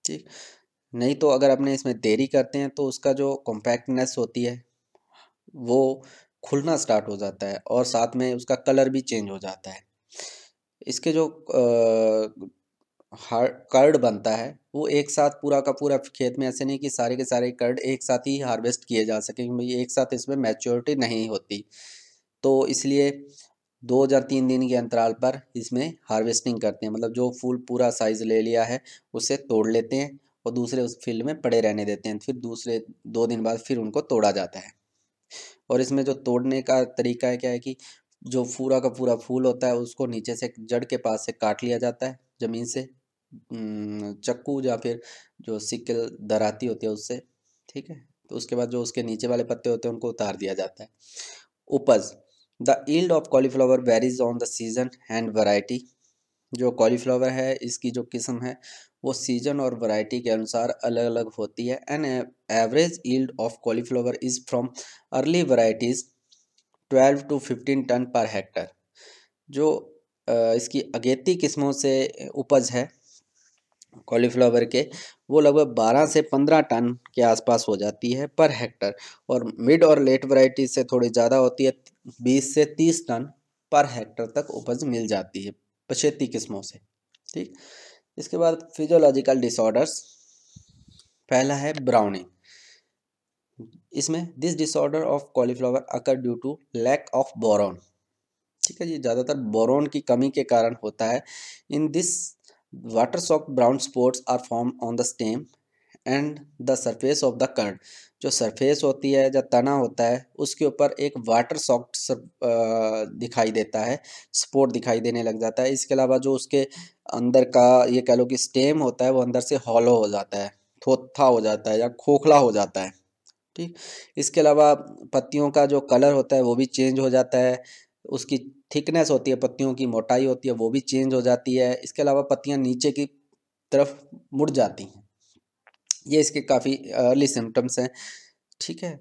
Speaker 1: ठीक नहीं तो अगर अपने इसमें देरी करते हैं तो उसका जो कॉम्पैक्टनेस होती है वो खुलना स्टार्ट हो जाता है और साथ में उसका कलर भी चेंज हो जाता है इसके जो कर्ड बनता है वो एक साथ पूरा का पूरा खेत में ऐसे नहीं कि सारे के सारे कर्ड एक साथ ही हार्वेस्ट किए जा सके क्योंकि एक साथ इसमें मैच्योरिटी नहीं होती तो इसलिए दो या तीन दिन के अंतराल पर इसमें हार्वेस्टिंग करते हैं मतलब जो फूल पूरा साइज़ ले लिया है उसे तोड़ लेते हैं और दूसरे उस फील्ड में पड़े रहने देते हैं फिर दूसरे दो दिन बाद फिर उनको तोड़ा जाता है और इसमें जो तोड़ने का तरीका है क्या है कि जो पूरा का पूरा फूल होता है उसको नीचे से जड़ के पास से काट लिया जाता है ज़मीन से चक्कू या फिर जो सिक्किल दराती होती है उससे ठीक है तो उसके बाद जो उसके नीचे वाले पत्ते होते हैं उनको उतार दिया जाता है उपज the yield of cauliflower varies on the season and variety जो कॉलीफ्लावर है इसकी जो किस्म है वो सीजन और वैरायटी के अनुसार अलग अलग होती है and average yield of cauliflower is from early varieties twelve to fifteen tonne per hectare जो इसकी अगेती किस्मों से उपज है कॉलीफ्लावर के वो लगभग बारह से पंद्रह टन के आसपास हो जाती है पर हेक्टर और मिड और लेट वराइटी से थोड़ी ज़्यादा होती है बीस से तीस टन पर हेक्टर तक उपज मिल जाती है पछेती किस्मों से ठीक इसके बाद फिजियोलॉजिकल डिसऑर्डर्स पहला है ब्राउनिंग इसमें this disorder of cauliflower occur due to lack of boron ठीक है ये ज़्यादातर बोरोन की कमी के कारण होता है in this water soak brown spots are form on the stem and the surface of the curd जो सरफेस होती है या तना होता है उसके ऊपर एक वाटर सॉफ्ट दिखाई देता है स्पोर्ट दिखाई देने लग जाता है इसके अलावा जो उसके अंदर का ये कह लो कि स्टेम होता है वो अंदर से हॉलो हो जाता है थोथा हो जाता है या खोखला हो जाता है ठीक इसके अलावा पत्तियों का जो कलर होता है वो भी चेंज हो जाता है उसकी थिकनेस होती है पत्तियों की मोटाई होती है वो भी चेंज हो जाती है इसके अलावा पत्तियाँ नीचे की तरफ मुड़ जाती हैं ये इसके काफ़ी अर्ली सिम्टम्स हैं ठीक है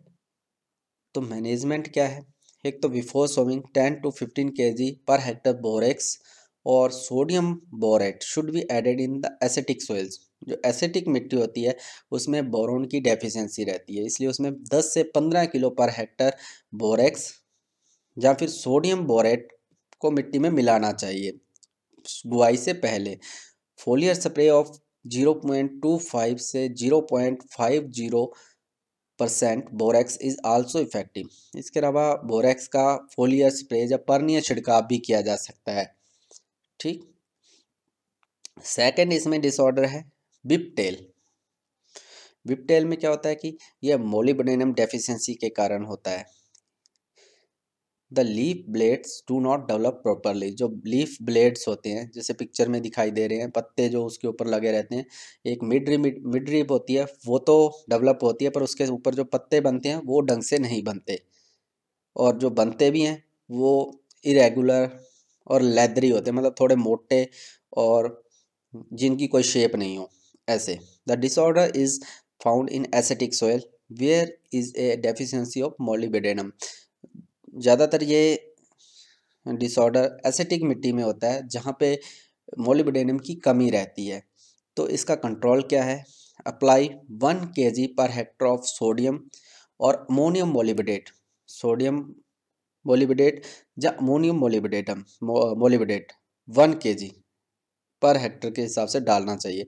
Speaker 1: तो मैनेजमेंट क्या है एक तो before sowing ten to fifteen K G per hectare borax और sodium borate should be added in the acidic soils जो एसिटिक मिट्टी होती है उसमें बोरोन की डेफिशिएंसी रहती है इसलिए उसमें 10 से 15 किलो पर हेक्टर बोरेक्स या फिर सोडियम बोरेट को मिट्टी में मिलाना चाहिए बुआई से पहले फोलियर स्प्रे ऑफ 0.25 से 0.50 percent borax is also effective इसके अलावा बोरेक्स का फोलियर स्प्रे या पर्निय छिड़काव भी किया जा सकता है ठीक सेकेंड इसमें डिसऑर्डर है विपटेल विपटेल में क्या होता है कि यह मोलिबडेनम डेफिशिएंसी के कारण होता है the leaf blades do not develop properly जो लीफ ब्लेड्स होते हैं जैसे पिक्चर में दिखाई दे रहे हैं पत्ते जो उसके ऊपर लगे रहते हैं एक मिडरी मिडरीप होती है वो तो डेवलप होती है पर उसके ऊपर जो पत्ते बनते हैं वो ढंग से नहीं बनते और जो बनते भी हैं वो इरेगुलर और लेदरी होते हैं मतलब थोड़े मोटे और जिनकी कोई शेप नहीं हो ऐसे the disorder is found in acidic soil where is a deficiency of molybdenum ज़्यादातर ये डिसऑर्डर एसेटिक मिट्टी में होता है जहाँ पे मोलिबेडेनम की कमी रहती है तो इसका कंट्रोल क्या है apply one K G per hectare of sodium और अमोनियम मोलिबेडेट सोडियम मोलिबेडेट या ammonium मोलिबेडेटम मोलिबेडेट one K G per Hector के हिसाब से डालना चाहिए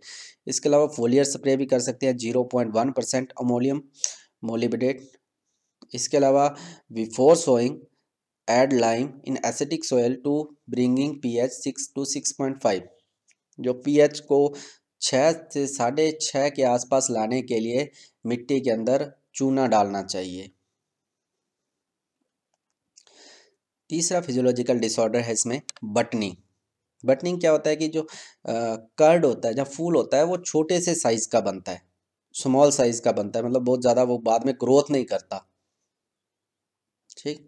Speaker 1: इसके अलावा फोलियर स्प्रे भी कर सकते हैं जीरो पॉइंट वन परसेंट अमोलियम मोलिबेट इसके अलावा before sowing add lime in acidic soil to bringing pH six to six point five जो पीएच को छः से साढ़े छः के आसपास लाने के लिए मिट्टी के अंदर चूना डालना चाहिए तीसरा फिजियोलॉजिकल डिसऑर्डर है इसमें बटनी बटनिंग क्या होता है कि जो कर्ड होता है जब फूल होता है वो छोटे से साइज का बनता है स्मॉल साइज का बनता है मतलब बहुत ज़्यादा वो बाद में ग्रोथ नहीं करता ठीक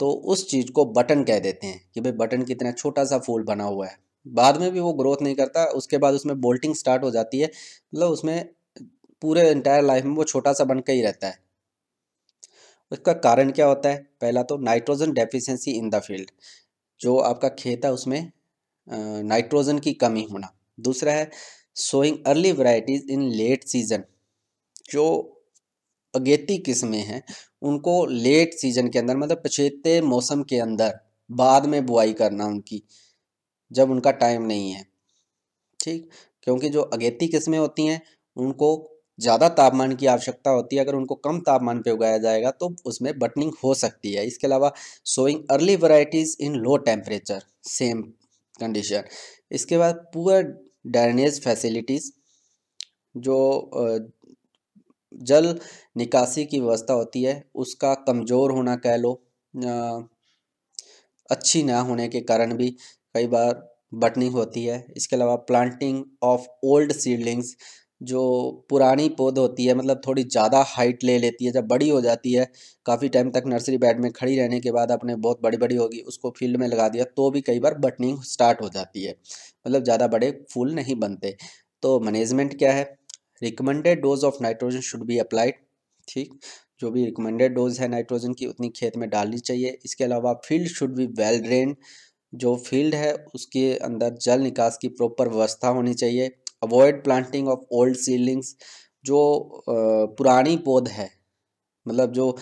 Speaker 1: तो उस चीज़ को बटन कह देते हैं कि भाई बटन कितना छोटा सा फूल बना हुआ है बाद में भी वो ग्रोथ नहीं करता उसके बाद उसमें बोल्टिंग स्टार्ट हो जाती है मतलब उसमें पूरे इंटायर लाइफ में वो छोटा सा बनकर ही रहता है उसका कारण क्या होता है पहला तो nitrogen deficiency in the field जो आपका खेत है उसमें नाइट्रोजन की कमी होना दूसरा है sowing early varieties in late season जो अगेती किस्में हैं उनको लेट सीज़न के अंदर मतलब पछेते मौसम के अंदर बाद में बुआई करना उनकी जब उनका टाइम नहीं है ठीक क्योंकि जो अगेती किस्में होती हैं उनको ज़्यादा तापमान की आवश्यकता होती है अगर उनको कम तापमान पे उगाया जाएगा तो उसमें बटनिंग हो सकती है इसके अलावा sowing early varieties in low temperature same condition इसके बाद पूरा ड्रेनेज फैसिलिटीज़ जो जल निकासी की व्यवस्था होती है उसका कमज़ोर होना कह लो अच्छी ना होने के कारण भी कई बार बटनिंग होती है इसके अलावा प्लांटिंग ऑफ ओल्ड सीडलिंग्स जो पुरानी पौध होती है मतलब थोड़ी ज़्यादा हाइट ले लेती है जब बड़ी हो जाती है काफ़ी टाइम तक नर्सरी बेड में खड़ी रहने के बाद अपने बहुत बड़ी बड़ी होगी उसको फील्ड में लगा दिया तो भी कई बार बटनिंग स्टार्ट हो जाती है मतलब ज़्यादा बड़े फूल नहीं बनते तो मैनेजमेंट क्या है recommended dose of nitrogen should be applied ठीक जो भी रिकमेंडेड डोज है नाइट्रोजन की उतनी खेत में डालनी चाहिए इसके अलावा field should be well drain जो फील्ड है उसके अंदर जल निकास की प्रॉपर व्यवस्था होनी चाहिए avoid planting of old seedlings जो पुरानी पौध है मतलब जो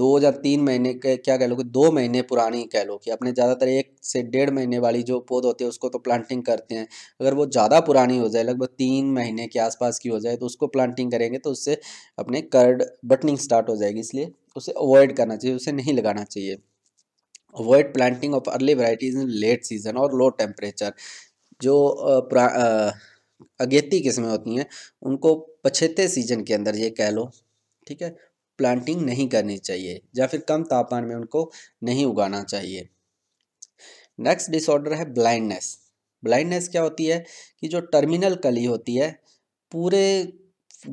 Speaker 1: दो या तीन महीने के क्या कह लो कि दो महीने पुरानी कह लो कि अपने ज़्यादातर एक से डेढ़ महीने वाली जो पौध होती है उसको तो प्लांटिंग करते हैं अगर वो ज़्यादा पुरानी हो जाए लगभग तीन महीने के आसपास की हो जाए तो उसको प्लांटिंग करेंगे तो उससे अपने कर्ड बटनिंग स्टार्ट हो जाएगी इसलिए उसे अवॉइड करना चाहिए उसे नहीं लगाना चाहिए avoid planting of early varieties in late season और लो टेम्परेचर जो अगेती किस्में होती हैं उनको पछेते सीजन के अंदर ये कह लो ठीक है प्लांटिंग नहीं करनी चाहिए या फिर कम तापमान में उनको नहीं उगाना चाहिए नेक्स्ट डिसऑर्डर है ब्लाइंडनेस ब्लाइंडनेस क्या होती है कि जो टर्मिनल कली होती है पूरे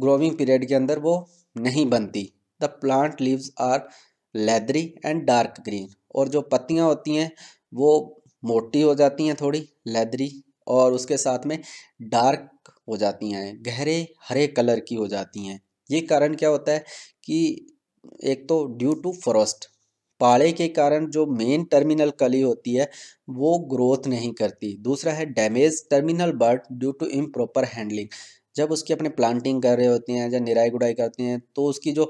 Speaker 1: ग्रोविंग पीरियड के अंदर वो नहीं बनती the plant leaves are leathery and dark green और जो पत्तियाँ होती हैं वो मोटी हो जाती हैं थोड़ी लेदरी और उसके साथ में डार्क हो जाती हैं गहरे हरे कलर की हो जाती हैं ये कारण क्या होता है कि एक तो ड्यू टू फ्रॉस्ट पाड़े के कारण जो मेन टर्मिनल कली होती है वो ग्रोथ नहीं करती दूसरा है damage terminal bud due to improper handling जब उसकी अपने प्लांटिंग कर रहे होते हैं या निराई गुड़ाई करते हैं तो उसकी जो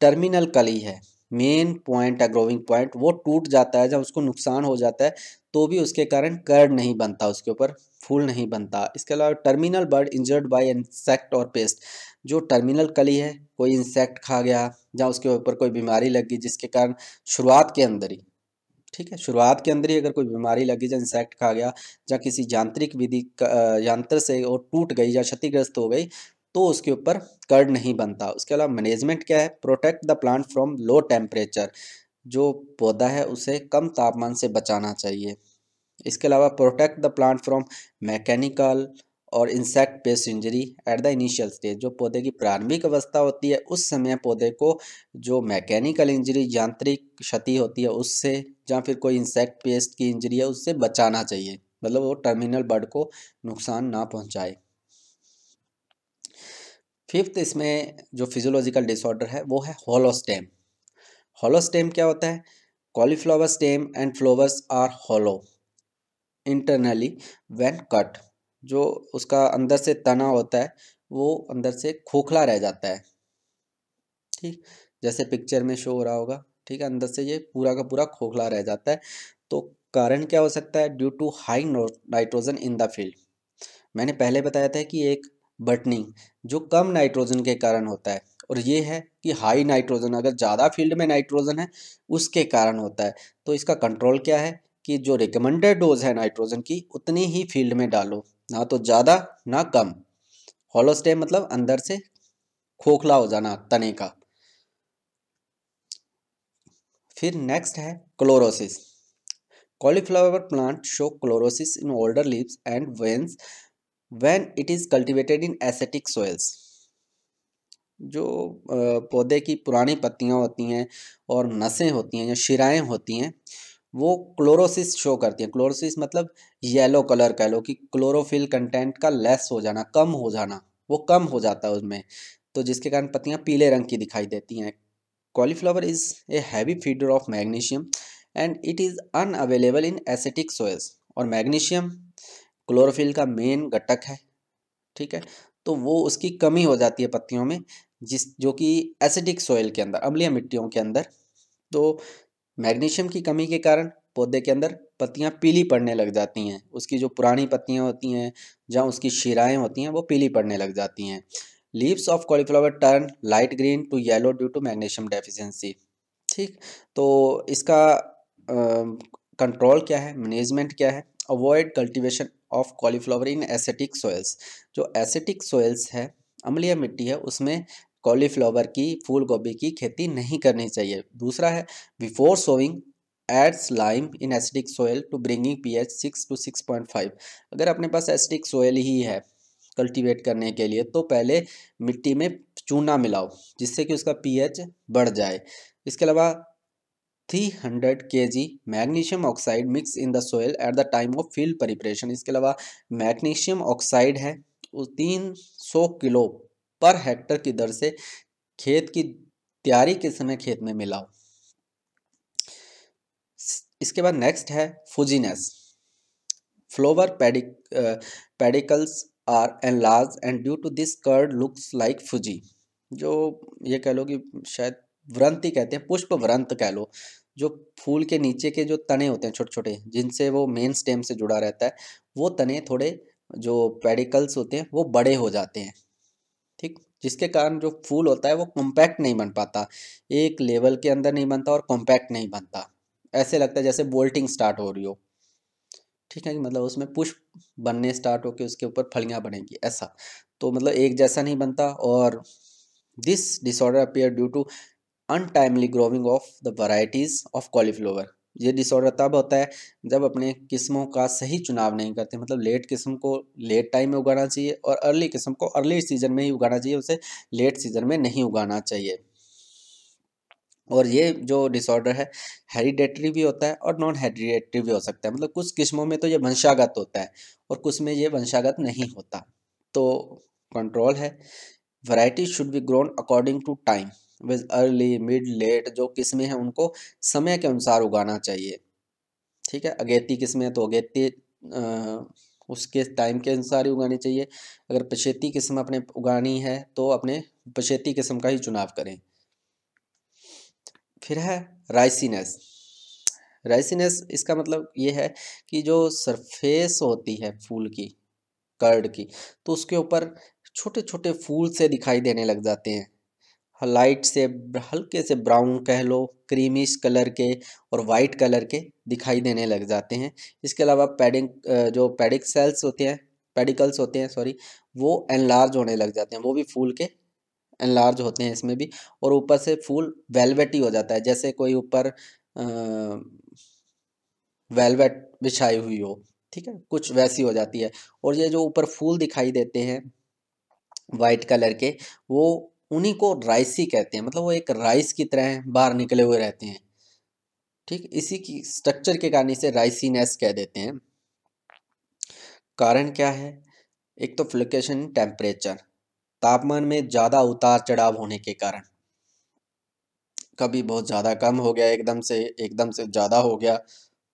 Speaker 1: टर्मिनल कली है मेन पॉइंट या ग्रोविंग पॉइंट वो टूट जाता है जब उसको नुकसान हो जाता है तो भी उसके कारण कर्ड नहीं बनता उसके ऊपर फूल नहीं बनता इसके अलावा terminal bud injured by insect और पेस्ट जो टर्मिनल कली है कोई इंसेक्ट खा गया या उसके ऊपर कोई बीमारी लग गई जिसके कारण शुरुआत के अंदर ही ठीक है शुरुआत के अंदर ही अगर कोई बीमारी लगी या इंसेक्ट खा गया या किसी यांत्रिक विधि यंत्र से वो टूट गई या क्षतिग्रस्त हो गई तो उसके ऊपर कर्ड नहीं बनता उसके अलावा मैनेजमेंट क्या है protect the plant from low temperature जो पौधा है उसे कम तापमान से बचाना चाहिए इसके अलावा protect the plant from mechanical और insect pest injury at the initial stage जो पौधे की प्रारंभिक अवस्था होती है उस समय पौधे को जो मैकेनिकल इंजरी यांत्रिक क्षति होती है उससे या फिर कोई इंसेक्ट पेस्ट की इंजरी है उससे बचाना चाहिए मतलब वो टर्मिनल बर्ड को नुकसान ना पहुंचाए फिफ्थ इसमें जो फिजियोलॉजिकल डिसऑर्डर है वो है होलोस्टेम हॉलो स्टेम क्या होता है cauliflower stem and flowers are hollow internally when cut जो उसका अंदर से तना होता है वो अंदर से खोखला रह जाता है ठीक जैसे पिक्चर में शो हो रहा होगा ठीक है अंदर से ये पूरा का पूरा खोखला रह जाता है तो कारण क्या हो सकता है due to high nitrogen in the field मैंने पहले बताया था कि एक बटनिंग जो कम नाइट्रोजन के कारण होता है और ये है कि हाई नाइट्रोजन अगर ज़्यादा फील्ड में नाइट्रोजन है उसके कारण होता है तो इसका कंट्रोल क्या है कि जो रिकमेंडेड डोज है नाइट्रोजन की उतनी ही फील्ड में डालो ना तो ज़्यादा ना कम होलोस्टे मतलब अंदर से खोखला हो जाना तने का फिर नेक्स्ट है chlorosis cauliflower plant show chlorosis in older leaves and veins when it is cultivated in acidic soils जो पौधे की पुरानी पत्तियाँ होती हैं और नसें होती हैं या शिराएँ होती हैं वो क्लोरोसिस शो करती हैं क्लोरोसिस मतलब येलो कलर कह लो कि क्लोरोफिल कंटेंट का लेस हो जाना कम हो जाना वो कम हो जाता है उसमें तो जिसके कारण पत्तियाँ पीले रंग की दिखाई देती हैं cauliflower is a heavy feeder of magnesium and it is unavailable in acidic soils और मैग्नीशियम क्लोरोफिल का मेन घटक है ठीक है तो वो उसकी कमी हो जाती है पत्तियों में जिस जो कि एसिडिक सॉइल के अंदर अम्लीय मिट्टियों के अंदर तो मैग्नीशियम की कमी के कारण पौधे के अंदर पत्तियां पीली पड़ने लग जाती हैं उसकी जो पुरानी पत्तियां होती हैं जहाँ उसकी शिराएँ होती हैं वो पीली पड़ने लग जाती हैं leaves of cauliflower turn light green to yellow due to magnesium deficiency ठीक तो इसका कंट्रोल क्या है मैनेजमेंट क्या है avoid cultivation of cauliflower in acidic soils जो एसेटिक सोयल्स है अम्लीय मिट्टी है उसमें कॉलीफ्लावर की फूल गोभी की खेती नहीं करनी चाहिए दूसरा है before sowing adds lime in acidic soil to bringing P H six to six point five अगर अपने पास एसिडिक सोयल ही है कल्टिवेट करने के लिए तो पहले मिट्टी में चूना मिलाओ जिससे कि उसका पी एच बढ़ जाए इसके अलावा 300 kg magnesium oxide mix in the soil at the time of field preparation इसके अलावा मैग्नीशियम ऑक्साइड है उस 300 किलो पर हेक्टर की दर से खेत की तैयारी के समय खेत में मिलाओ इसके बाद नेक्स्ट है fuzziness flower pedic pedicels are enlarge and due to this curd looks like fuzzy जो ये कह लो कि शायद व्रंत ही कहते हैं पुष्प व्रंत कह लो जो फूल के नीचे के जो तने होते हैं छोटे छोटे जिनसे वो मेन स्टेम से जुड़ा रहता है वो तने थोड़े जो पेडिकल्स होते हैं वो बड़े हो जाते हैं ठीक जिसके कारण जो फूल होता है वो कॉम्पैक्ट नहीं बन पाता एक लेवल के अंदर नहीं बनता और कॉम्पैक्ट नहीं बनता ऐसे लगता है जैसे बोल्टिंग स्टार्ट हो रही हो ठीक है मतलब उसमें पुष्प बनने स्टार्ट होकर उसके ऊपर फलियाँ बनेंगी ऐसा तो मतलब एक जैसा नहीं बनता और this disorder appear due to untimely growing of the varieties of cauliflower ये डिसऑर्डर तब होता है जब अपने किस्मों का सही चुनाव नहीं करते मतलब लेट किस्म को लेट टाइम में उगाना चाहिए और अर्ली किस्म को अर्ली सीजन में ही उगाना चाहिए उसे लेट सीजन में नहीं उगाना चाहिए और ये जो डिसऑर्डर है हेरिडेटरी भी होता है और नॉन हेरिडेटरी भी हो सकता है मतलब कुछ किस्मों में तो ये वंशागत होता है और कुछ में ये वंशागत नहीं होता तो कंट्रोल है variety should be grown according to time wise early mid late जो किस्में हैं उनको समय के अनुसार उगाना चाहिए ठीक है अगेती किस्में तो अगेती उसके टाइम के अनुसार ही उगानी चाहिए अगर पछेती किस्म अपने उगानी है तो अपने पछेती किस्म का ही चुनाव करें फिर है राइसिनेस राइसिनेस इसका मतलब ये है कि जो सरफेस होती है फूल की कर्ड की तो उसके ऊपर छोटे छोटे फूल से दिखाई देने लग जाते हैं लाइट से हल्के से ब्राउन कह लो क्रीमिश कलर के और वाइट कलर के दिखाई देने लग जाते हैं इसके अलावा पैडिंग जो पैडिक सेल्स होते हैं पेडिकल्स होते हैं सॉरी वो एनलार्ज होने लग जाते हैं वो भी फूल के एनलार्ज होते हैं इसमें भी और ऊपर से फूल वेलवेट ही हो जाता है जैसे कोई ऊपर वेलवेट बिछाई हुई हो ठीक है कुछ वैसी हो जाती है और ये जो ऊपर फूल दिखाई देते हैं वाइट कलर के वो उन्हीं को राइसी कहते हैं मतलब वो एक राइस की तरह बाहर निकले हुए रहते हैं ठीक इसी की स्ट्रक्चर के कारण इसे राइसीनेस कह देते हैं कारण क्या है एक तो फ्लुकेशन टेम्परेचर तापमान में ज़्यादा उतार चढ़ाव होने के कारण कभी बहुत ज़्यादा कम हो गया एकदम से एकदम से ज़्यादा हो गया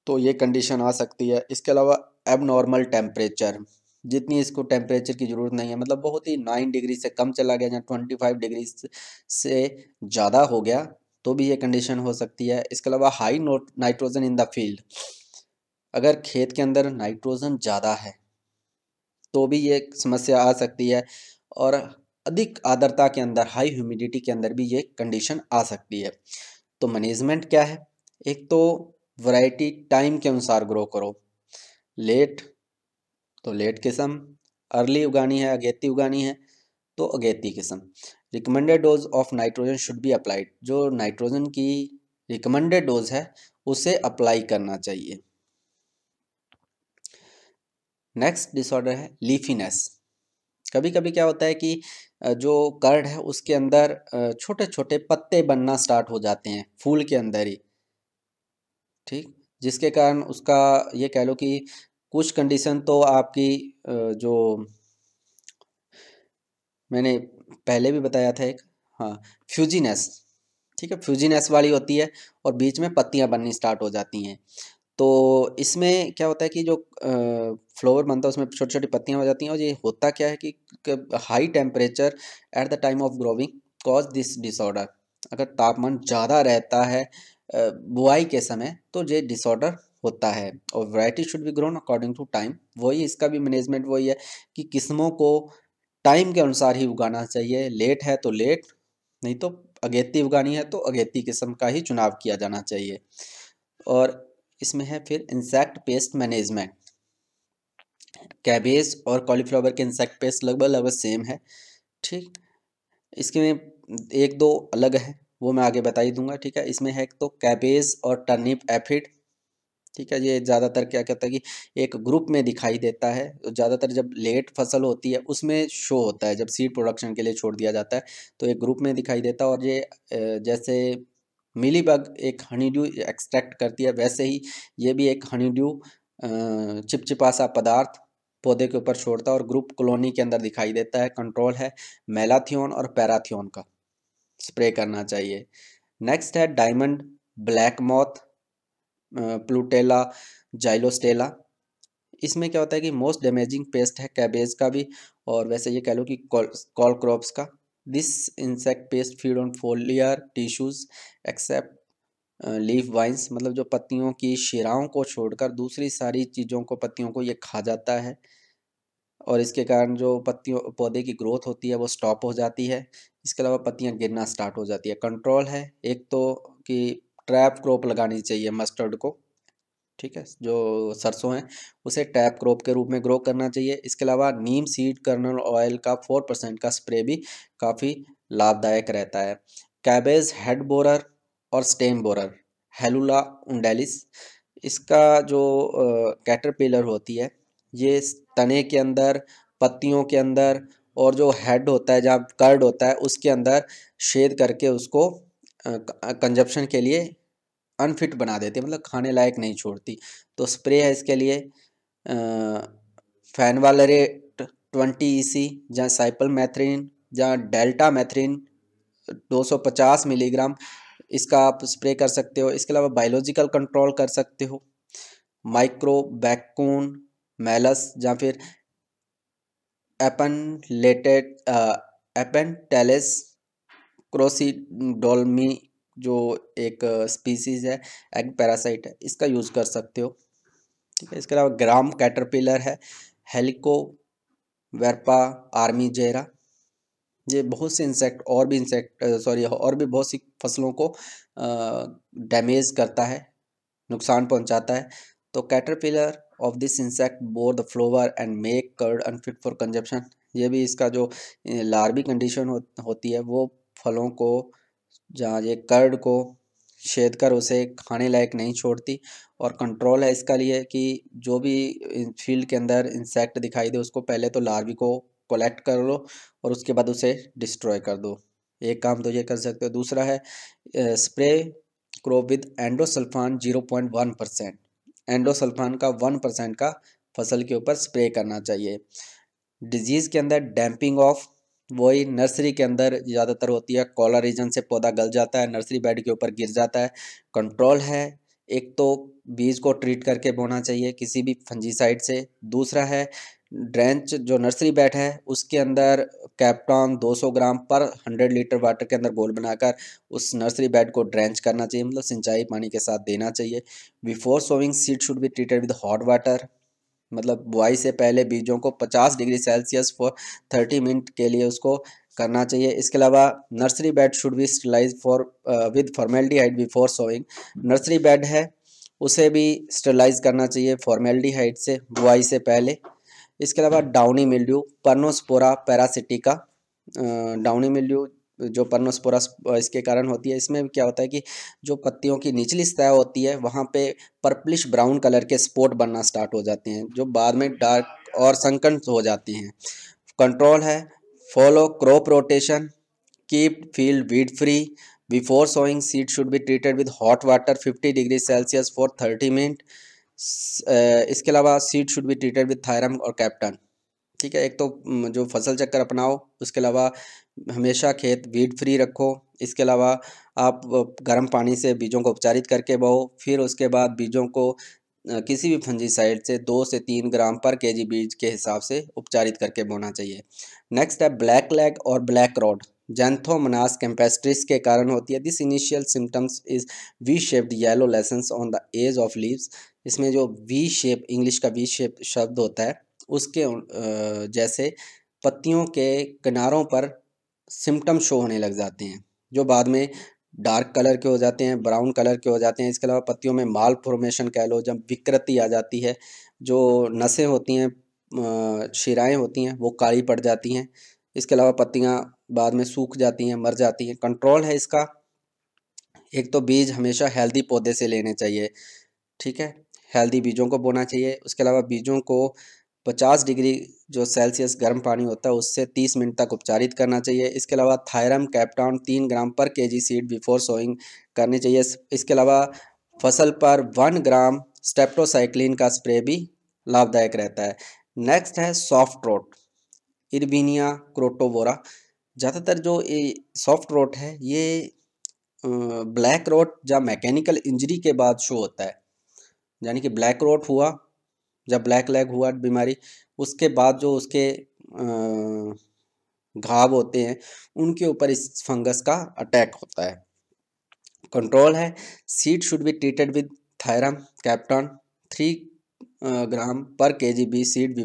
Speaker 1: तो ये कंडीशन आ सकती है इसके अलावा एबनॉर्मल टेम्परेचर जितनी इसको टेम्परेचर की ज़रूरत नहीं है मतलब बहुत ही नाइन डिग्री से कम चला गया या ट्वेंटी फाइव डिग्री से ज़्यादा हो गया तो भी ये कंडीशन हो सकती है इसके अलावा high nitrogen in the field अगर खेत के अंदर नाइट्रोजन ज़्यादा है तो भी ये समस्या आ सकती है और अधिक आर्द्रता के अंदर हाई ह्यूमिडिटी के अंदर भी ये कंडीशन आ सकती है तो मैनेजमेंट क्या है एक तो वैरायटी टाइम के अनुसार ग्रो करो लेट तो लेट किस्म अर्ली उगानी है अगेती उगानी है तो अगेती किस्म recommended dose of nitrogen should be applied जो नाइट्रोजन की रिकमेंडेड डोज है उसे अप्लाई करना चाहिए नेक्स्ट डिसऑर्डर है लीफीनेस कभी कभी क्या होता है कि जो कर्ड है उसके अंदर छोटे छोटे पत्ते बनना स्टार्ट हो जाते हैं फूल के अंदर ही ठीक जिसके कारण उसका ये कह लो कि कुछ कंडीशन तो आपकी जो मैंने पहले भी बताया था एक हाँ फ्यूजीनेस ठीक है फ्यूजीनेस वाली होती है और बीच में पत्तियाँ बननी स्टार्ट हो जाती हैं तो इसमें क्या होता है कि जो फ्लोवर बनता है उसमें छोटी छोटी पत्तियाँ हो जाती हैं और ये होता क्या है कि high temperature at the time of growing cause this disorder अगर तापमान ज़्यादा रहता है बुआई के समय तो ये डिसऑर्डर होता है और variety should be grown according to time वही इसका भी मैनेजमेंट वही है कि किस्मों को टाइम के अनुसार ही उगाना चाहिए लेट है तो लेट नहीं तो अगेती उगानी है तो अगेती किस्म का ही चुनाव किया जाना चाहिए और इसमें है फिर इंसेक्ट पेस्ट मैनेजमेंट कैबेज और कॉलीफ्लावर के इंसेक्ट पेस्ट लगभग लगभग सेम है ठीक इसके में एक दो अलग है वो मैं आगे बताई दूंगा ठीक है इसमें है एक तो कैबेज और टर्निप एफिड ठीक है ये ज़्यादातर क्या कहता है कि एक ग्रुप में दिखाई देता है ज़्यादातर जब लेट फसल होती है उसमें शो होता है जब सीड प्रोडक्शन के लिए छोड़ दिया जाता है तो एक ग्रुप में दिखाई देता है और ये जैसे मिली बग एक हनीड्यू एक्सट्रैक्ट करती है वैसे ही ये भी एक हनीड्यू चिपचिपा सा पदार्थ पौधे के ऊपर छोड़ता है और ग्रुप कॉलोनी के अंदर दिखाई देता है कंट्रोल है मेलाथियोन और पैराथियोन का स्प्रे करना चाहिए नेक्स्ट है diamond black moth Plutella xylostella इसमें क्या होता है कि मोस्ट डैमेजिंग पेस्ट है कैबेज का भी और वैसे ये कह लो कि कॉल क्रॉप्स का this insect pest feed on foliar tissues except leaf veins मतलब जो पत्तियों की शिराओं को छोड़कर दूसरी सारी चीज़ों को पत्तियों को ये खा जाता है और इसके कारण जो पत्तियों पौधे की ग्रोथ होती है वो स्टॉप हो जाती है इसके अलावा पत्तियाँ गिरना स्टार्ट हो जाती है कंट्रोल है एक तो कि ट्रैप क्रॉप लगानी चाहिए मस्टर्ड को ठीक है जो सरसों हैं उसे टैप क्रॉप के रूप में ग्रो करना चाहिए इसके अलावा नीम सीड कर्नल ऑयल का फोर परसेंट का स्प्रे भी काफ़ी लाभदायक रहता है कैबेज हेड बोरर और स्टेम बोरर हेलुला उन्डेलिस इसका जो कैटरपिलर होती है ये तने के अंदर पत्तियों के अंदर और जो हेड होता है जहाँ कर्ड होता है उसके अंदर शेद करके उसको कंजप्शन के लिए अनफिट बना देती है मतलब खाने लायक नहीं छोड़ती तो स्प्रे है इसके लिए फैन वाले रेट ट्वेंटी ई सी जहाँ साइपल मैथरीन जहाँ डेल्टा मैथरीन 250 मिलीग्राम इसका आप स्प्रे कर सकते हो इसके अलावा बायोलॉजिकल कंट्रोल कर सकते हो माइक्रो बैकून मैलस या फिर एपन लेटेड एपन टेलेस क्रोसीडोलमी जो एक स्पीसीज है एग पैरासाइट है इसका यूज़ कर सकते हो ठीक है इसके अलावा ग्राम कैटरपिलर है हेलिको वेरपा आर्मी जेरा ये बहुत से इंसेक्ट और भी इंसेक्ट सॉरी और भी बहुत सी फसलों को डैमेज करता है नुकसान पहुंचाता है तो caterpillar of this insect bore the flower and make curd unfit for consumption ये भी इसका जो लार्वी कंडीशन हो, होती है वो फलों को जहाँ ये कर्ड को छेद कर उसे खाने लायक नहीं छोड़ती और कंट्रोल है इसका लिए कि जो भी फील्ड के अंदर इंसेक्ट दिखाई दे उसको पहले तो लार्वी को कलेक्ट कर लो और उसके बाद उसे डिस्ट्रॉय कर दो एक काम तो ये कर सकते हो दूसरा है spray crop with endosulfan zero point one percent endosulfan का वन परसेंट का फसल के ऊपर स्प्रे करना चाहिए डिजीज़ के अंदर डैम्पिंग ऑफ वही नर्सरी के अंदर ज़्यादातर होती है कॉलर रीजन से पौधा गल जाता है नर्सरी बेड के ऊपर गिर जाता है कंट्रोल है एक तो बीज को ट्रीट करके बोना चाहिए किसी भी फंजीसाइड से दूसरा है ड्रेंच जो नर्सरी बेड है उसके अंदर कैप्टॉन 200 ग्राम पर 100 लीटर वाटर के अंदर गोल बनाकर उस नर्सरी बेड को ड्रेंच करना चाहिए मतलब सिंचाई पानी के साथ देना चाहिए before sowing seed should be treated with hot water मतलब बुआई से पहले बीजों को 50 डिग्री सेल्सियस फॉर 30 मिनट के लिए उसको करना चाहिए इसके अलावा nursery bed should be sterilise for with height before sowing nursery bed है उसे भी स्टेलाइज करना चाहिए हाइट से बुआई से पहले इसके अलावा downy mildew Peronospora parasitica downy mildew जो पर्नोस्पोरस इसके कारण होती है इसमें क्या होता है कि जो पत्तियों की निचली सतह होती है वहाँ पे पर्पलिश ब्राउन कलर के स्पॉट बनना स्टार्ट हो जाते हैं जो बाद में डार्क और संकट हो जाती हैं कंट्रोल है follow crop rotation keep field weed free before sowing seed should be treated with hot water fifty degree Celsius for thirty minute इसके अलावा seed should be treated with thiram और कैप्टन ठीक है एक तो जो फसल चक्कर अपनाओ उसके अलावा हमेशा खेत वीड फ्री रखो इसके अलावा आप गर्म पानी से बीजों को उपचारित करके बहो फिर उसके बाद बीजों को किसी भी फंजीसाइड से दो से तीन ग्राम पर केजी बीज के हिसाब से उपचारित करके बोना चाहिए नेक्स्ट है ब्लैक लेग और ब्लैक रॉड जेंथोमनास कैम्पेस्ट्रिस के कारण होती है this initial symptoms is V shaped yellow lesions on the edge of leaves इसमें जो वी शेप इंग्लिश का वी शेप शब्द होता है उसके जैसे पत्तियों के किनारों पर सिम्टम शो होने लग जाते हैं जो बाद में डार्क कलर के हो जाते हैं ब्राउन कलर के हो जाते हैं इसके अलावा पत्तियों में माल फॉर्मेशन कह लो जब विकृति आ जाती है जो नसें होती हैं शिराएँ होती हैं वो काली पड़ जाती हैं इसके अलावा पत्तियाँ बाद में सूख जाती हैं मर जाती हैं कंट्रोल है इसका एक तो बीज हमेशा हेल्दी पौधे से लेने चाहिए ठीक है हेल्दी बीजों को बोना चाहिए उसके अलावा बीजों को 50 डिग्री जो सेल्सियस गर्म पानी होता है उससे 30 मिनट तक उपचारित करना चाहिए इसके अलावा थायरम कैप्टाउन तीन ग्राम पर केजी सीड बिफोर सोइंग करनी चाहिए इसके अलावा फसल पर वन ग्राम स्टेप्टोसाइक्लिन का स्प्रे भी लाभदायक रहता है नेक्स्ट है सॉफ्ट रोट इर्बीनिया क्रोटोबोरा ज़्यादातर जो ये सॉफ्ट रोट है ये ब्लैक रोट या मैकेनिकल इंजरी के बाद शो होता है यानी कि ब्लैक रोट हुआ जब ब्लैक लैग हुआ बीमारी उसके बाद जो उसके घाव होते हैं उनके ऊपर इस फंगस का अटैक होता है कंट्रोल है seed should be treated with thiram captan three gram पर K G be seed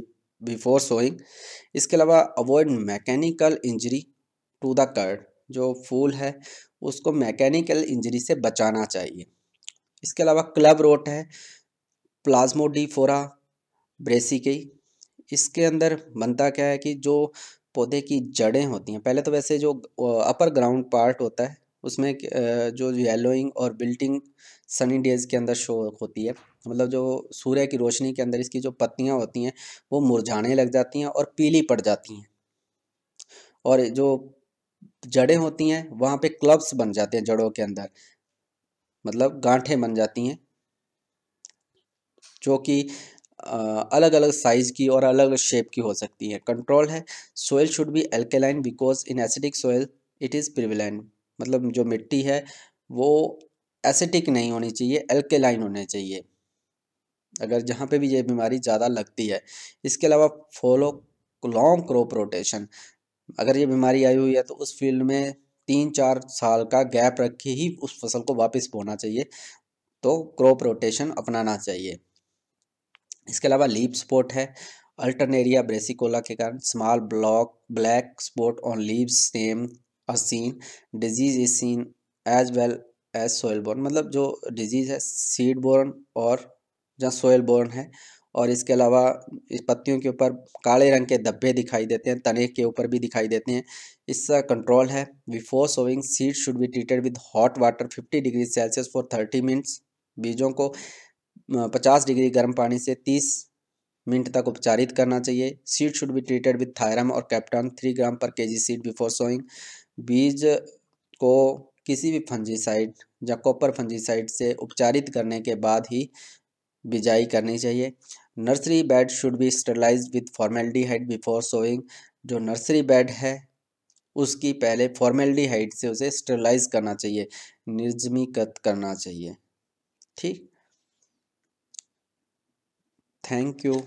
Speaker 1: before sowing इसके अलावा avoid mechanical injury to the curd जो फूल है उसको मैकेनिकल इंजरी से बचाना चाहिए इसके अलावा क्लब रोट है प्लाज्मोडीफोरा ब्रेसिकेई इसके अंदर बनता क्या है कि जो पौधे की जड़ें होती हैं पहले तो वैसे जो अपर ग्राउंड पार्ट होता है उसमें जो येलोइंग और बिल्टिंग सनी डेज़ के अंदर शो होती है मतलब जो सूर्य की रोशनी के अंदर इसकी जो पत्तियां होती हैं वो मुरझाने लग जाती हैं और पीली पड़ जाती हैं और जो जड़ें होती हैं वहाँ पे क्लब्स बन जाते हैं जड़ों के अंदर मतलब गांठें बन जाती हैं जो कि अलग अलग साइज़ की और अलग अलग शेप की हो सकती है कंट्रोल है soil should be alkaline because in acidic soil it is prevalent मतलब जो मिट्टी है वो एसिटिक नहीं होनी चाहिए एल्केलाइन होने चाहिए अगर जहाँ पे भी ये बीमारी ज़्यादा लगती है इसके अलावा फॉलो लॉन्ग क्रॉप रोटेशन अगर ये बीमारी आई हुई है तो उस फील्ड में तीन चार साल का गैप रख के ही उस फसल को वापस बोना चाहिए तो क्रॉप रोटेशन अपनाना चाहिए इसके अलावा लीप स्पॉट है अल्टरनेरिया ब्रेसिकोला के कारण small block black spot on leaves same as in disease is seen as well as soil borne मतलब जो डिजीज़ है सीड बोर्न और जहाँ सोयल बोर्न है और इसके अलावा इस पत्तियों के ऊपर काले रंग के धब्बे दिखाई देते हैं तने के ऊपर भी दिखाई देते हैं इसका कंट्रोल है before sowing seed should be treated with hot water 50 degree Celsius for 30 minutes बीजों को पचास डिग्री गर्म पानी से तीस मिनट तक उपचारित करना चाहिए seed should be treated with thiram और कैप्टन थ्री ग्राम पर के जी सीड बिफोर सोइंग बीज को किसी भी फंजीसाइड या कॉपर फंजीसाइड से उपचारित करने के बाद ही बिजाई करनी चाहिए nursery bed should be sterilise with formaldehyde before sowing जो नर्सरी बेड है उसकी पहले फॉर्मेलिटीहाइड से उसे स्टरलाइज करना चाहिए निर्जमीकृत करना चाहिए ठीक Thank you.